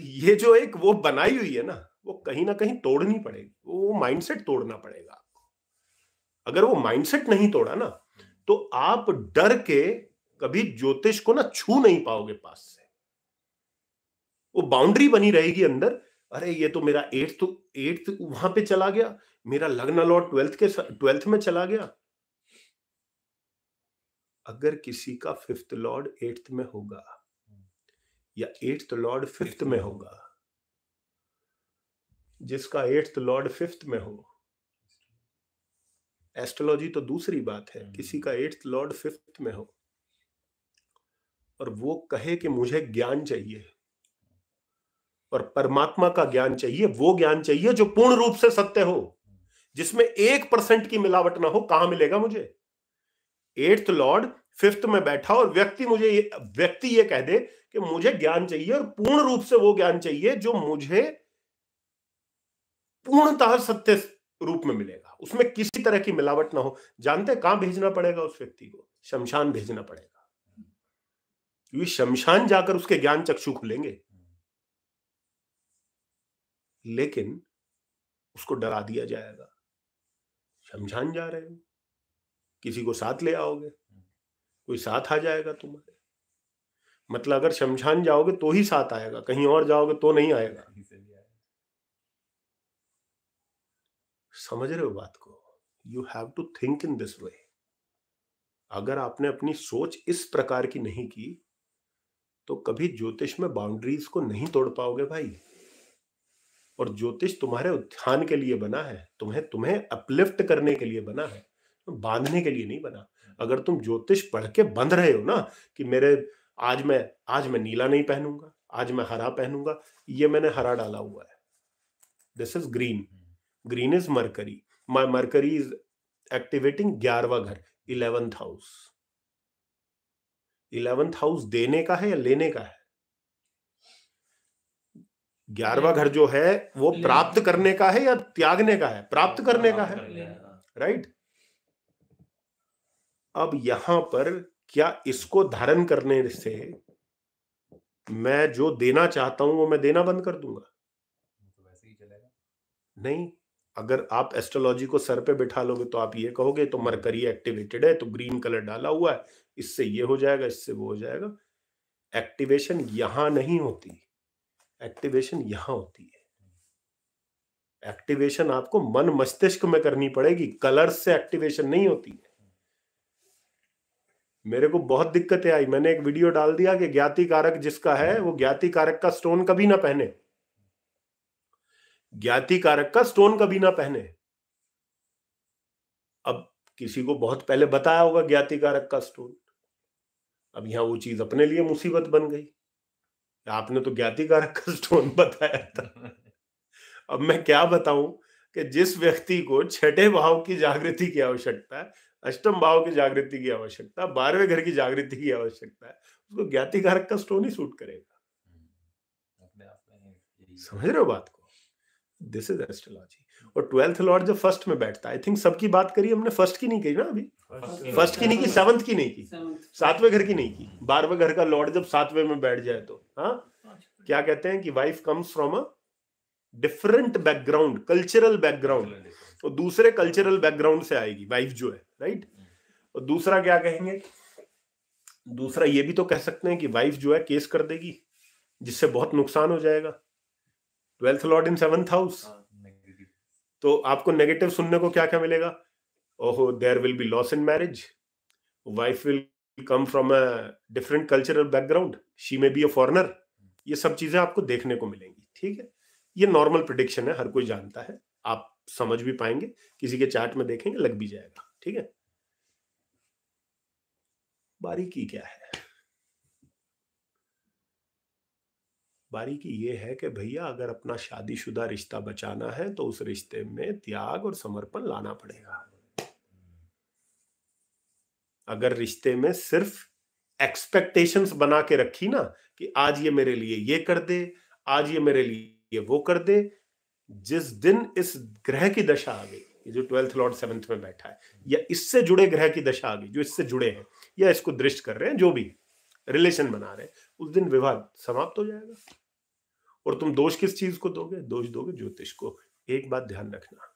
ये जो एक वो बनाई हुई है ना वो कहीं ना कहीं तोड़नी पड़ेगी वो माइंडसेट तोड़ना पड़ेगा आपको अगर वो माइंडसेट नहीं तोड़ा ना तो आप डर के कभी ज्योतिष को ना छू नहीं पाओगे पास से वो बाउंड्री बनी रहेगी अंदर अरे ये तो मेरा एट्थ एट्थ वहां पे चला गया मेरा लग्न लॉ ट्वेल्थ के ट्वेल्थ में चला गया अगर किसी का फिफ्थ लॉर्ड एट्थ में होगा या एट्थ लॉर्ड फिफ्थ में होगा जिसका एट्थ लॉर्ड फिफ्थ में हो एस्ट्रोलॉजी तो दूसरी बात है हम्म। किसी का एट्थ लॉर्ड फिफ्थ में हो और वो कहे कि मुझे ज्ञान चाहिए और परमात्मा का ज्ञान चाहिए वो ज्ञान चाहिए जो पूर्ण रूप से सत्य हो जिसमें एक परसेंट की मिलावट ना हो कहां मिलेगा मुझे एट्थ लॉर्ड फिफ्थ में बैठा और व्यक्ति मुझे ये व्यक्ति ये कह दे कि मुझे ज्ञान चाहिए और पूर्ण रूप से वो ज्ञान चाहिए जो मुझे पूर्णतः सत्य रूप में मिलेगा उसमें किसी तरह की मिलावट ना हो जानते हैं कहां भेजना पड़ेगा उस व्यक्ति को शमशान भेजना पड़ेगा क्योंकि शमशान जाकर उसके ज्ञान चक्षु खुलेंगे लेकिन उसको डरा दिया जाएगा शमशान जा रहे हो किसी को साथ ले आओगे कोई साथ आ जाएगा तुम्हारे मतलब अगर शमशान जाओगे तो ही साथ आएगा कहीं और जाओगे तो नहीं आएगा समझ रहे हो बात को you have to think in this way अगर आपने अपनी सोच इस प्रकार की नहीं की तो कभी ज्योतिष में बाउंड्रीज को नहीं तोड़ पाओगे भाई और ज्योतिष तुम्हारे उत्थान के लिए बना है तुम्हें तुम्हें अपलिफ्ट करने के लिए बना है बांधने के लिए नहीं बना अगर तुम ज्योतिष पढ़ के बंध रहे हो ना कि मेरे आज मैं आज मैं नीला नहीं पहनूंगा आज मैं हरा पहनूंगा ये मैंने हरा डाला हुआ है this is green green is Mercury my Mercury is activating ग्यारहवा घर इलेवेंथ हाउस इलेवेंथ हाउस देने का है या लेने का है ग्यारहवा घर जो है वो प्राप्त करने का है या त्यागने का है प्राप्त हाँ, करने का है राइट अब यहां पर क्या इसको धारण करने से मैं जो देना चाहता हूं वो मैं देना बंद कर दूंगा तो नहीं अगर आप एस्ट्रोलॉजी को सर पे बिठा लोगे तो आप ये कहोगे तो मरकरी एक्टिवेटेड है तो ग्रीन कलर डाला हुआ है इससे ये हो जाएगा इससे वो हो जाएगा एक्टिवेशन यहां नहीं होती एक्टिवेशन यहां होती है एक्टिवेशन आपको मन मस्तिष्क में करनी पड़ेगी कलर से एक्टिवेशन नहीं होती है मेरे को बहुत दिक्कतें आई मैंने एक वीडियो डाल दिया कि ज्ञाति कारक जिसका है वो ज्ञाति कारक का स्टोन कभी ना पहने ज्ञाति कारक का स्टोन कभी ना पहने अब किसी को बहुत पहले बताया होगा ज्ञाति कारक का स्टोन अब यहां वो चीज अपने लिए मुसीबत बन गई आपने तो ज्ञाति कारक का स्टोन बताया था अब मैं क्या बताऊं कि जिस व्यक्ति को छठे भाव की जागृति की आवश्यकता है अष्टम भाव की जागृति की आवश्यकता बारहवें घर की जागृति की आवश्यकता है उसको ज्ञाति कारक का स्टोन ही सूट करेगा समझ रहे हो बात को दिस इज एस्ट्रोलॉजी और ट्वेल्थ लॉर्ड जो फर्स्ट में बैठता है आई थिंक सबकी बात करी हमने फर्स्ट की नहीं कही ना अभी फर्स्ट की नहीं की सेवंथ की नहीं की सातवें घर की नहीं की बारहवें घर का लॉर्ड जब सातवें में बैठ जाए तो हाँ अच्छा। क्या कहते हैं कि wife comes from a different background cultural background और दूसरे कल्चरल बैकग्राउंड से आएगी वाइफ जो है राइट और दूसरा क्या कहेंगे दूसरा ये भी तो कह सकते हैं कि वाइफ जो है केस कर देगी जिससे बहुत नुकसान हो जाएगा twelfth lord in seventh house हाँ, तो आपको नेगेटिव सुनने को क्या क्या मिलेगा ओहो there will be loss in marriage wife will come from a different cultural background she may be a foreigner ये सब चीजें आपको देखने को मिलेंगी ठीक है ये नॉर्मल प्रिडिक्शन है हर कोई जानता है आप समझ भी पाएंगे किसी के चार्ट में देखेंगे लग भी जाएगा ठीक है बारीकी क्या है बारी की ये है कि भैया अगर अपना शादीशुदा रिश्ता बचाना है तो उस रिश्ते में त्याग और समर्पण लाना पड़ेगा अगर रिश्ते में सिर्फ एक्सपेक्टेशंस बना के रखी ना कि आज ये मेरे लिए ये कर दे आज ये मेरे लिए वो कर दे जिस दिन इस ग्रह की दशा आ गई ये जो ट्वेल्थ लॉर्ड सेवेंथ में बैठा है या इससे जुड़े ग्रह की दशा आ गई जो इससे जुड़े हैं या इसको दृष्ट कर रहे हैं जो भी रिलेशन बना रहे हैं उस दिन विवाह समाप्त हो जाएगा और तुम दोष किस चीज को दोगे दोष दोगे ज्योतिष को एक बात ध्यान रखना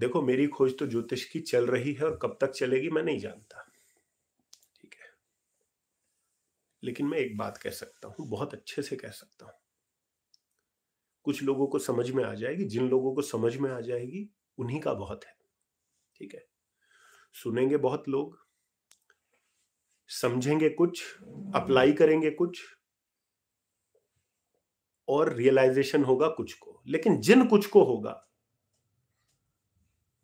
देखो मेरी खोज तो ज्योतिष की चल रही है और कब तक चलेगी मैं नहीं जानता ठीक है लेकिन मैं एक बात कह सकता हूं बहुत अच्छे से कह सकता हूं कुछ लोगों को समझ में आ जाएगी जिन लोगों को समझ में आ जाएगी उन्हीं का बहुत है ठीक है सुनेंगे बहुत लोग समझेंगे कुछ अप्लाई करेंगे कुछ और रियलाइजेशन होगा कुछ को लेकिन जिन कुछ को होगा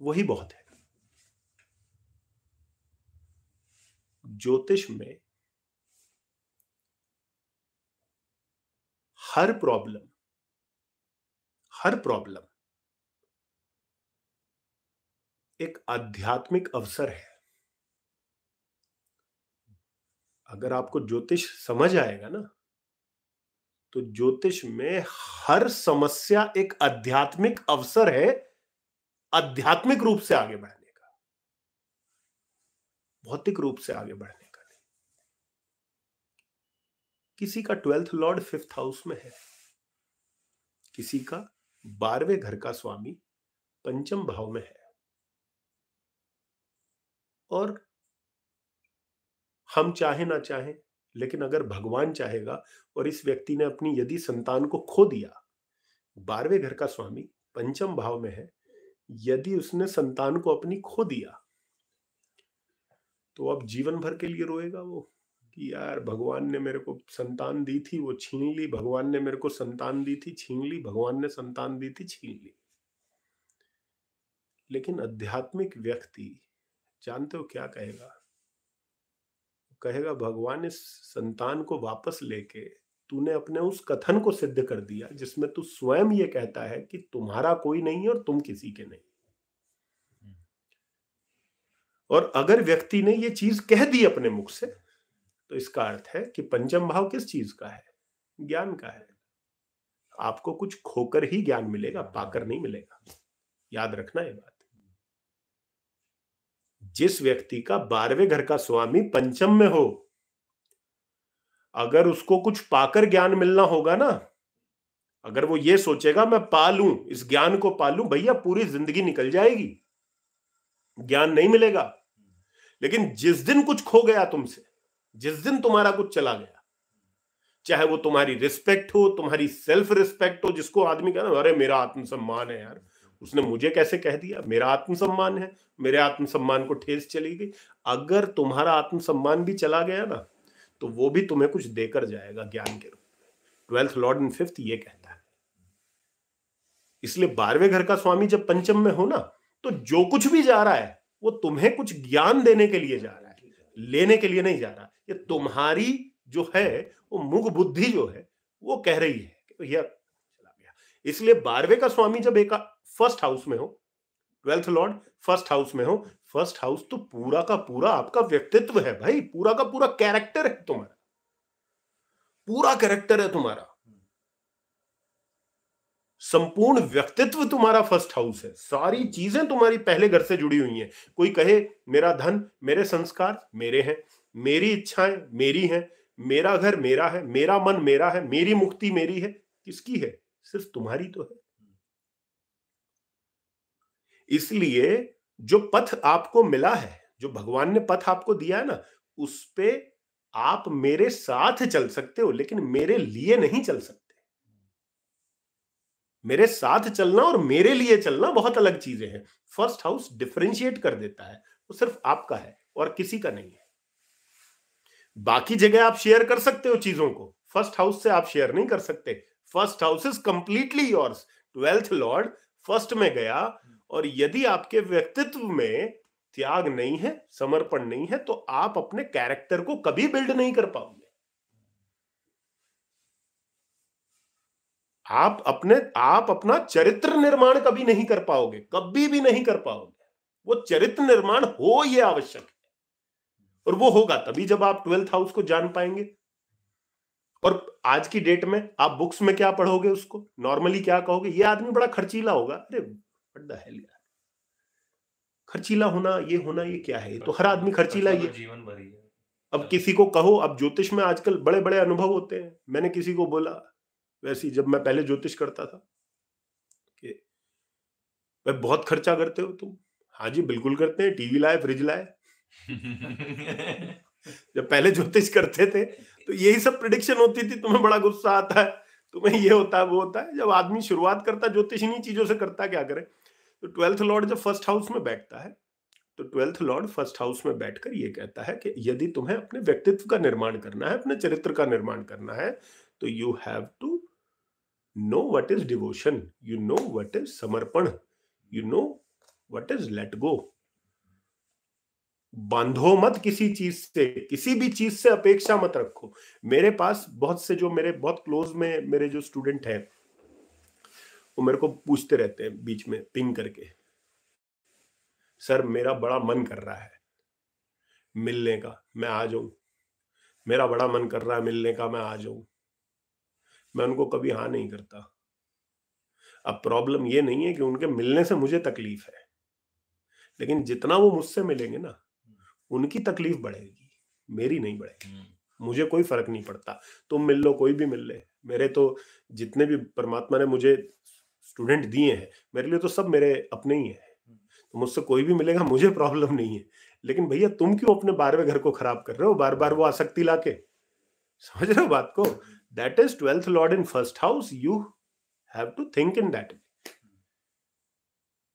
वही बहुत है ज्योतिष में हर प्रॉब्लम हर प्रॉब्लम एक आध्यात्मिक अवसर है अगर आपको ज्योतिष समझ आएगा ना तो ज्योतिष में हर समस्या एक आध्यात्मिक अवसर है आध्यात्मिक रूप से आगे बढ़ने का भौतिक रूप से आगे बढ़ने का नहीं किसी का ट्वेल्थ लॉर्ड फिफ्थ हाउस में है किसी का बारहवें घर का स्वामी पंचम भाव में है और हम चाहे ना चाहे लेकिन अगर भगवान चाहेगा और इस व्यक्ति ने अपनी यदि संतान को खो दिया बारहवें घर का स्वामी पंचम भाव में है यदि उसने संतान को अपनी खो दिया तो अब जीवन भर के लिए रोएगा वो कि यार भगवान ने मेरे को संतान दी थी वो छीन ली भगवान ने मेरे को संतान दी थी छीन ली भगवान ने संतान दी थी छीन ली लेकिन आध्यात्मिक व्यक्ति जानते हो क्या कहेगा कहेगा भगवान इस संतान को वापस लेके तूने अपने उस कथन को सिद्ध कर दिया जिसमें तू स्वयं ये कहता है कि तुम्हारा कोई नहीं और तुम किसी के नहीं हम्म। और अगर व्यक्ति ने ये चीज कह दी अपने मुख से तो इसका अर्थ है कि पंचम भाव किस चीज का है ज्ञान का है आपको कुछ खोकर ही ज्ञान मिलेगा पाकर नहीं मिलेगा याद रखना ये बात जिस व्यक्ति का बारहवें घर का स्वामी पंचम में हो अगर उसको कुछ पाकर ज्ञान मिलना होगा ना अगर वो ये सोचेगा मैं पालू इस ज्ञान को पालू भैया पूरी जिंदगी निकल जाएगी ज्ञान नहीं मिलेगा लेकिन जिस दिन कुछ खो गया तुमसे जिस दिन तुम्हारा कुछ चला गया चाहे वो तुम्हारी रिस्पेक्ट हो तुम्हारी सेल्फ रिस्पेक्ट हो जिसको आदमी कहना अरे मेरा आत्मसम्मान है यार उसने मुझे कैसे कह दिया मेरा आत्मसम्मान है मेरे आत्मसम्मान को ठेस चली गई अगर तुम्हारा आत्मसम्मान भी चला गया ना तो वो भी तुम्हें कुछ देकर जाएगा ज्ञान के रूप में ट्वेल्थ लॉर्ड इन फिफ्थ ये कहता है इसलिए बारहवें घर का स्वामी जब पंचम में हो ना तो जो कुछ भी जा रहा है वो तुम्हें कुछ ज्ञान देने के लिए जा रहा है लेने के लिए नहीं जा रहा ये तुम्हारी जो है वो मुख बुद्धि जो है वो कह रही है भैया चला गया इसलिए बारहवें का स्वामी जब एक फर्स्ट हाउस में हो ट्वेल्थ लॉर्ड फर्स्ट हाउस में हो फर्स्ट हाउस तो पूरा का पूरा आपका व्यक्तित्व है भाई पूरा का पूरा कैरेक्टर है तुम्हारा पूरा कैरेक्टर है तुम्हारा संपूर्ण व्यक्तित्व तुम्हारा फर्स्ट हाउस है सारी चीजें तुम्हारी पहले घर से जुड़ी हुई हैं कोई कहे मेरा धन मेरे संस्कार मेरे हैं मेरी इच्छाएं मेरी हैं मेरा घर मेरा है मेरा मन मेरा है मेरी मुक्ति मेरी है किसकी है सिर्फ तुम्हारी तो है इसलिए जो पथ आपको मिला है जो भगवान ने पथ आपको दिया है ना उस पे आप मेरे साथ चल सकते हो लेकिन मेरे लिए नहीं चल सकते मेरे साथ चलना और मेरे लिए चलना बहुत अलग चीजें हैं फर्स्ट हाउस डिफ्रेंशिएट कर देता है वो सिर्फ आपका है और किसी का नहीं है बाकी जगह आप शेयर कर सकते हो चीजों को फर्स्ट हाउस से आप शेयर नहीं कर सकते first house is completely yours twelfth lord first में गया और यदि आपके व्यक्तित्व में त्याग नहीं है समर्पण नहीं है तो आप अपने कैरेक्टर को कभी बिल्ड नहीं कर पाओगे आप अपने आप अपना चरित्र निर्माण कभी नहीं कर पाओगे कभी भी नहीं कर पाओगे वो चरित्र निर्माण हो ये आवश्यक है और वो होगा तभी जब आप ट्वेल्थ हाउस को जान पाएंगे और आज की डेट में आप बुक्स में क्या पढ़ोगे उसको नॉर्मली क्या कहोगे ये आदमी बड़ा खर्चीला होगा अरे व्हाट द हेल यार खर्चीला होना ये होना ये क्या है तो हर आदमी खर्चीला ही है जीवन भरी है अब हाँ। किसी को कहो अब ज्योतिष में आजकल बड़े बड़े अनुभव होते हैं मैंने किसी को बोला वैसे जब मैं पहले ज्योतिष करता था कि बहुत खर्चा करते हो तुम हाँ जी बिल्कुल करते हैं टीवी लाए फ्रिज लाए जब पहले ज्योतिष करते थे तो यही सब प्रिडिक्शन होती थी तुम्हें बड़ा गुस्सा आता है तुम्हें ये होता है वो होता है जब आदमी शुरुआत करता ज्योतिष इन्हीं चीजों से करता क्या करे तो ट्वेल्थ लॉर्ड जब फर्स्ट हाउस में बैठता है तो ट्वेल्थ लॉर्ड फर्स्ट हाउस में बैठकर ये कहता है कि यदि तुम्हें अपने व्यक्तित्व का निर्माण करना है अपने चरित्र का निर्माण करना है तो you have to know what is devotion you know what is समर्पण you know what is let go बांधो मत किसी चीज से किसी भी चीज से अपेक्षा मत रखो मेरे पास बहुत से जो मेरे बहुत क्लोज में मेरे जो स्टूडेंट हैं वो मेरे को पूछते रहते हैं बीच में पिंग करके सर मेरा बड़ा मन कर रहा है मिलने का मैं आ जाऊं मेरा बड़ा मन कर रहा है मिलने का मैं आ जाऊं मैं उनको कभी हाँ नहीं करता अब प्रॉब्लम ये नहीं है कि उनके मिलने से मुझे तकलीफ है लेकिन जितना वो मुझसे मिलेंगे ना उनकी तकलीफ बढ़ेगी मेरी नहीं बढ़ेगी हम्म। मुझे कोई फर्क नहीं पड़ता तुम मिल लो कोई भी मिल ले मेरे तो जितने भी परमात्मा ने मुझे स्टूडेंट दिए हैं मेरे लिए तो सब मेरे अपने ही हैं तो मुझसे कोई भी मिलेगा मुझे प्रॉब्लम नहीं है लेकिन भैया तुम क्यों अपने बारहवें घर को खराब कर रहे हो बार बार वो आसक्ति लाके समझ रहे हो बात को that is twelfth lord in first house you have to think in that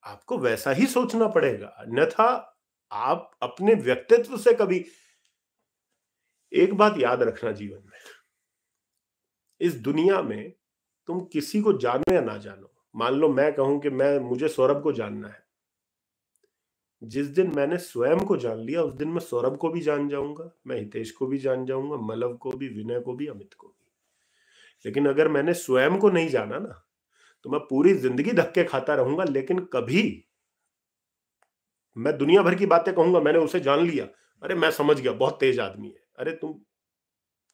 आपको वैसा ही सोचना पड़ेगा अन्यथा आप अपने व्यक्तित्व से कभी एक बात याद रखना जीवन में इस दुनिया में तुम किसी को जानो या ना जानो मान लो मैं कहूं कि मैं मुझे सौरभ को जानना है जिस दिन मैंने स्वयं को जान लिया उस दिन मैं सौरभ को भी जान जाऊंगा मैं हितेश को भी जान जाऊंगा मलव को भी विनय को भी अमित को भी लेकिन अगर मैंने स्वयं को नहीं जाना ना तो मैं पूरी जिंदगी धक्के खाता रहूंगा लेकिन कभी मैं दुनिया भर की बातें कहूंगा मैंने उसे जान लिया अरे मैं समझ गया बहुत तेज आदमी है अरे तुम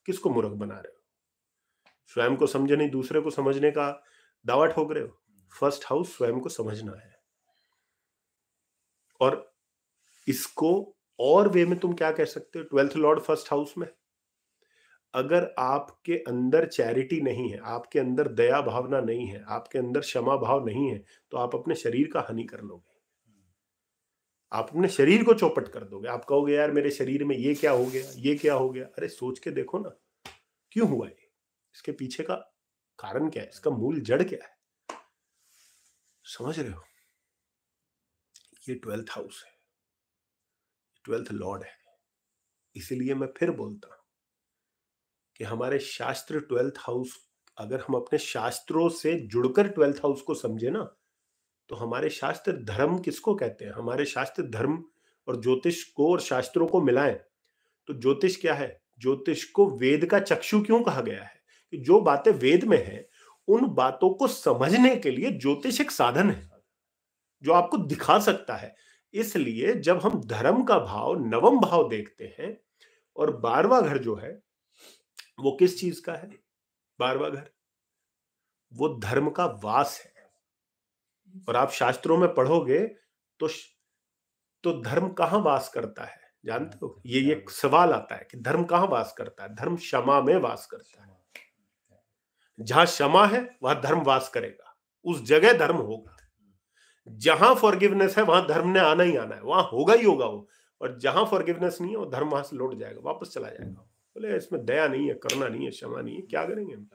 किसको मूर्ख बना रहे हो स्वयं को समझे नहीं दूसरे को समझने का दावा ठोक रहे हो फर्स्ट हाउस स्वयं को समझना है और इसको और वे में तुम क्या कह सकते हो ट्वेल्थ लॉर्ड फर्स्ट हाउस में अगर आपके अंदर चैरिटी नहीं है आपके अंदर दया भावना नहीं है आपके अंदर क्षमा भाव नहीं है तो आप अपने शरीर का हानि कर लोगे आप अपने शरीर को चौपट कर दोगे आप कहोगे यार मेरे शरीर में ये क्या हो गया ये क्या हो गया अरे सोच के देखो ना क्यों हुआ ये इसके पीछे का कारण क्या है इसका मूल जड़ क्या है समझ रहे हो ये ट्वेल्थ हाउस है ट्वेल्थ लॉर्ड है इसलिए मैं फिर बोलता हूं कि हमारे शास्त्र ट्वेल्थ हाउस अगर हम अपने शास्त्रों से जुड़कर ट्वेल्थ हाउस को समझे ना तो हमारे शास्त्र धर्म किसको कहते हैं हमारे शास्त्र धर्म और ज्योतिष को और शास्त्रों को मिलाएं तो ज्योतिष क्या है ज्योतिष को वेद का चक्षु क्यों कहा गया है कि जो बातें वेद में है उन बातों को समझने के लिए ज्योतिष एक साधन है जो आपको दिखा सकता है इसलिए जब हम धर्म का भाव नवम भाव देखते हैं और बारवा घर जो है वो किस चीज का है बारवा घर वो धर्म का वास है और आप शास्त्रों में पढ़ोगे तो तो धर्म कहां वास करता है जानते हो ये एक सवाल आता है कि धर्म कहां वास करता है धर्म क्षमा में वास करता है जहां क्षमा है वहां धर्म वास करेगा उस जगह धर्म होगा जहां फॉरगिवनेस है वहां धर्म ने आना ही आना है वहां होगा ही होगा वो और जहां फॉरगिवनेस नहीं है वो धर्म वहां से लौट जाएगा वापस चला जाएगा बोले इसमें दया नहीं है करना नहीं है क्षमा नहीं है क्या करेंगे हम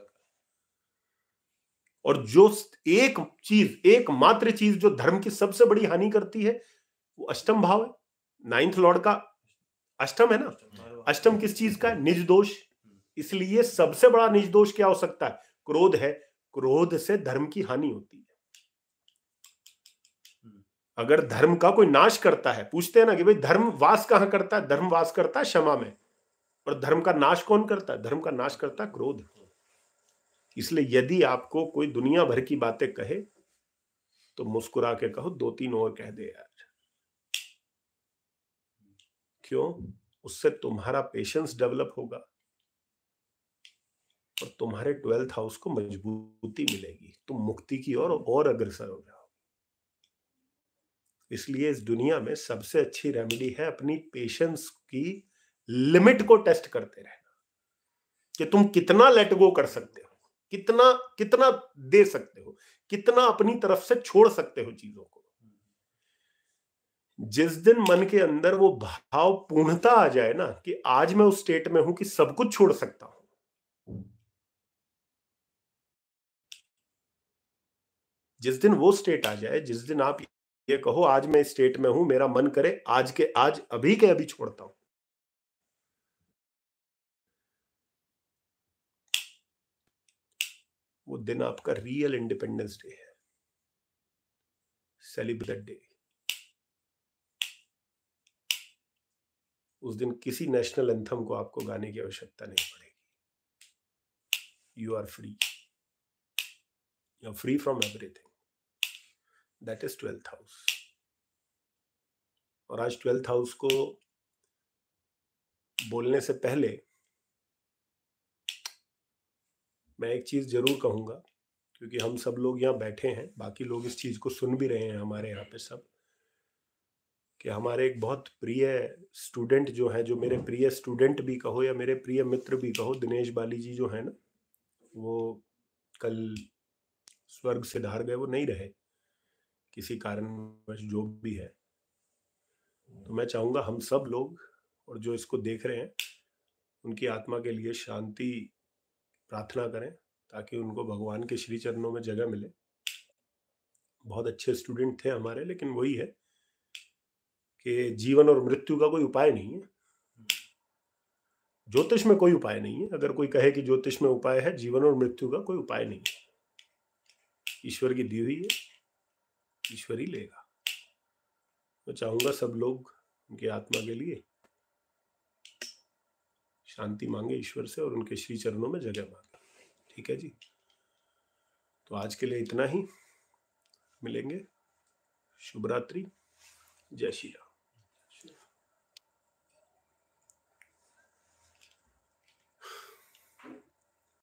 और जो एक चीज एकमात्र चीज जो धर्म की सबसे बड़ी हानि करती है वो अष्टम भाव है नाइन्थ लॉर्ड का अष्टम है ना अष्टम किस चीज का निज दोष इसलिए सबसे बड़ा निज दोष क्या हो सकता है क्रोध है क्रोध से धर्म की हानि होती है हम्म। अगर धर्म का कोई नाश करता है पूछते हैं ना कि भाई धर्म वास कहां करता है धर्म वास करता है क्षमा में और धर्म का नाश कौन करता है धर्म का नाश करता है क्रोध इसलिए यदि आपको कोई दुनिया भर की बातें कहे तो मुस्कुरा के कहो दो तीन और कह दे यार क्यों उससे तुम्हारा पेशेंस डेवलप होगा और तुम्हारे ट्वेल्थ हाउस को मजबूती मिलेगी तुम मुक्ति की ओर और, और अग्रसर हो जाओ इसलिए इस दुनिया में सबसे अच्छी रेमेडी है अपनी पेशेंस की लिमिट को टेस्ट करते रहना कि तुम कितना लेट गो कर सकते हो कितना कितना दे सकते हो कितना अपनी तरफ से छोड़ सकते हो चीजों को जिस दिन मन के अंदर वो भाव पूर्णता आ जाए ना कि आज मैं उस स्टेट में हूं कि सब कुछ छोड़ सकता हूं जिस दिन वो स्टेट आ जाए जिस दिन आप ये कहो आज मैं स्टेट में हूं मेरा मन करे आज के आज अभी के अभी छोड़ता हूं वो दिन आपका रियल इंडिपेंडेंस डे है सेलिब्रेट डे उस दिन किसी नेशनल एंथम को आपको गाने की आवश्यकता नहीं पड़ेगी you are free you are free from everything that is twelfth house और आज ट्वेल्थ हाउस को बोलने से पहले मैं एक चीज़ ज़रूर कहूंगा क्योंकि हम सब लोग यहाँ बैठे हैं बाकी लोग इस चीज़ को सुन भी रहे हैं हमारे यहाँ पे सब कि हमारे एक बहुत प्रिय स्टूडेंट जो है जो मेरे प्रिय स्टूडेंट भी कहो या मेरे प्रिय मित्र भी कहो दिनेश बाली जी जो है ना वो कल स्वर्ग से धार गए वो नहीं रहे किसी कारणवश जो भी है तो मैं चाहूंगा हम सब लोग और जो इसको देख रहे हैं उनकी आत्मा के लिए शांति प्रार्थना करें ताकि उनको भगवान के श्री चरणों में जगह मिले बहुत अच्छे स्टूडेंट थे हमारे लेकिन वही है कि जीवन और मृत्यु का कोई उपाय नहीं है ज्योतिष में कोई उपाय नहीं है अगर कोई कहे कि ज्योतिष में उपाय है जीवन और मृत्यु का कोई उपाय नहीं है ईश्वर की दी हुई है ईश्वर ही लेगा मैं चाहूंगा सब लोग उनकी आत्मा के लिए शांति मांगे ईश्वर से और उनके श्री चरणों में जगह मांगे ठीक है जी तो आज के लिए इतना ही मिलेंगे शुभ रात्रि जय श्री राम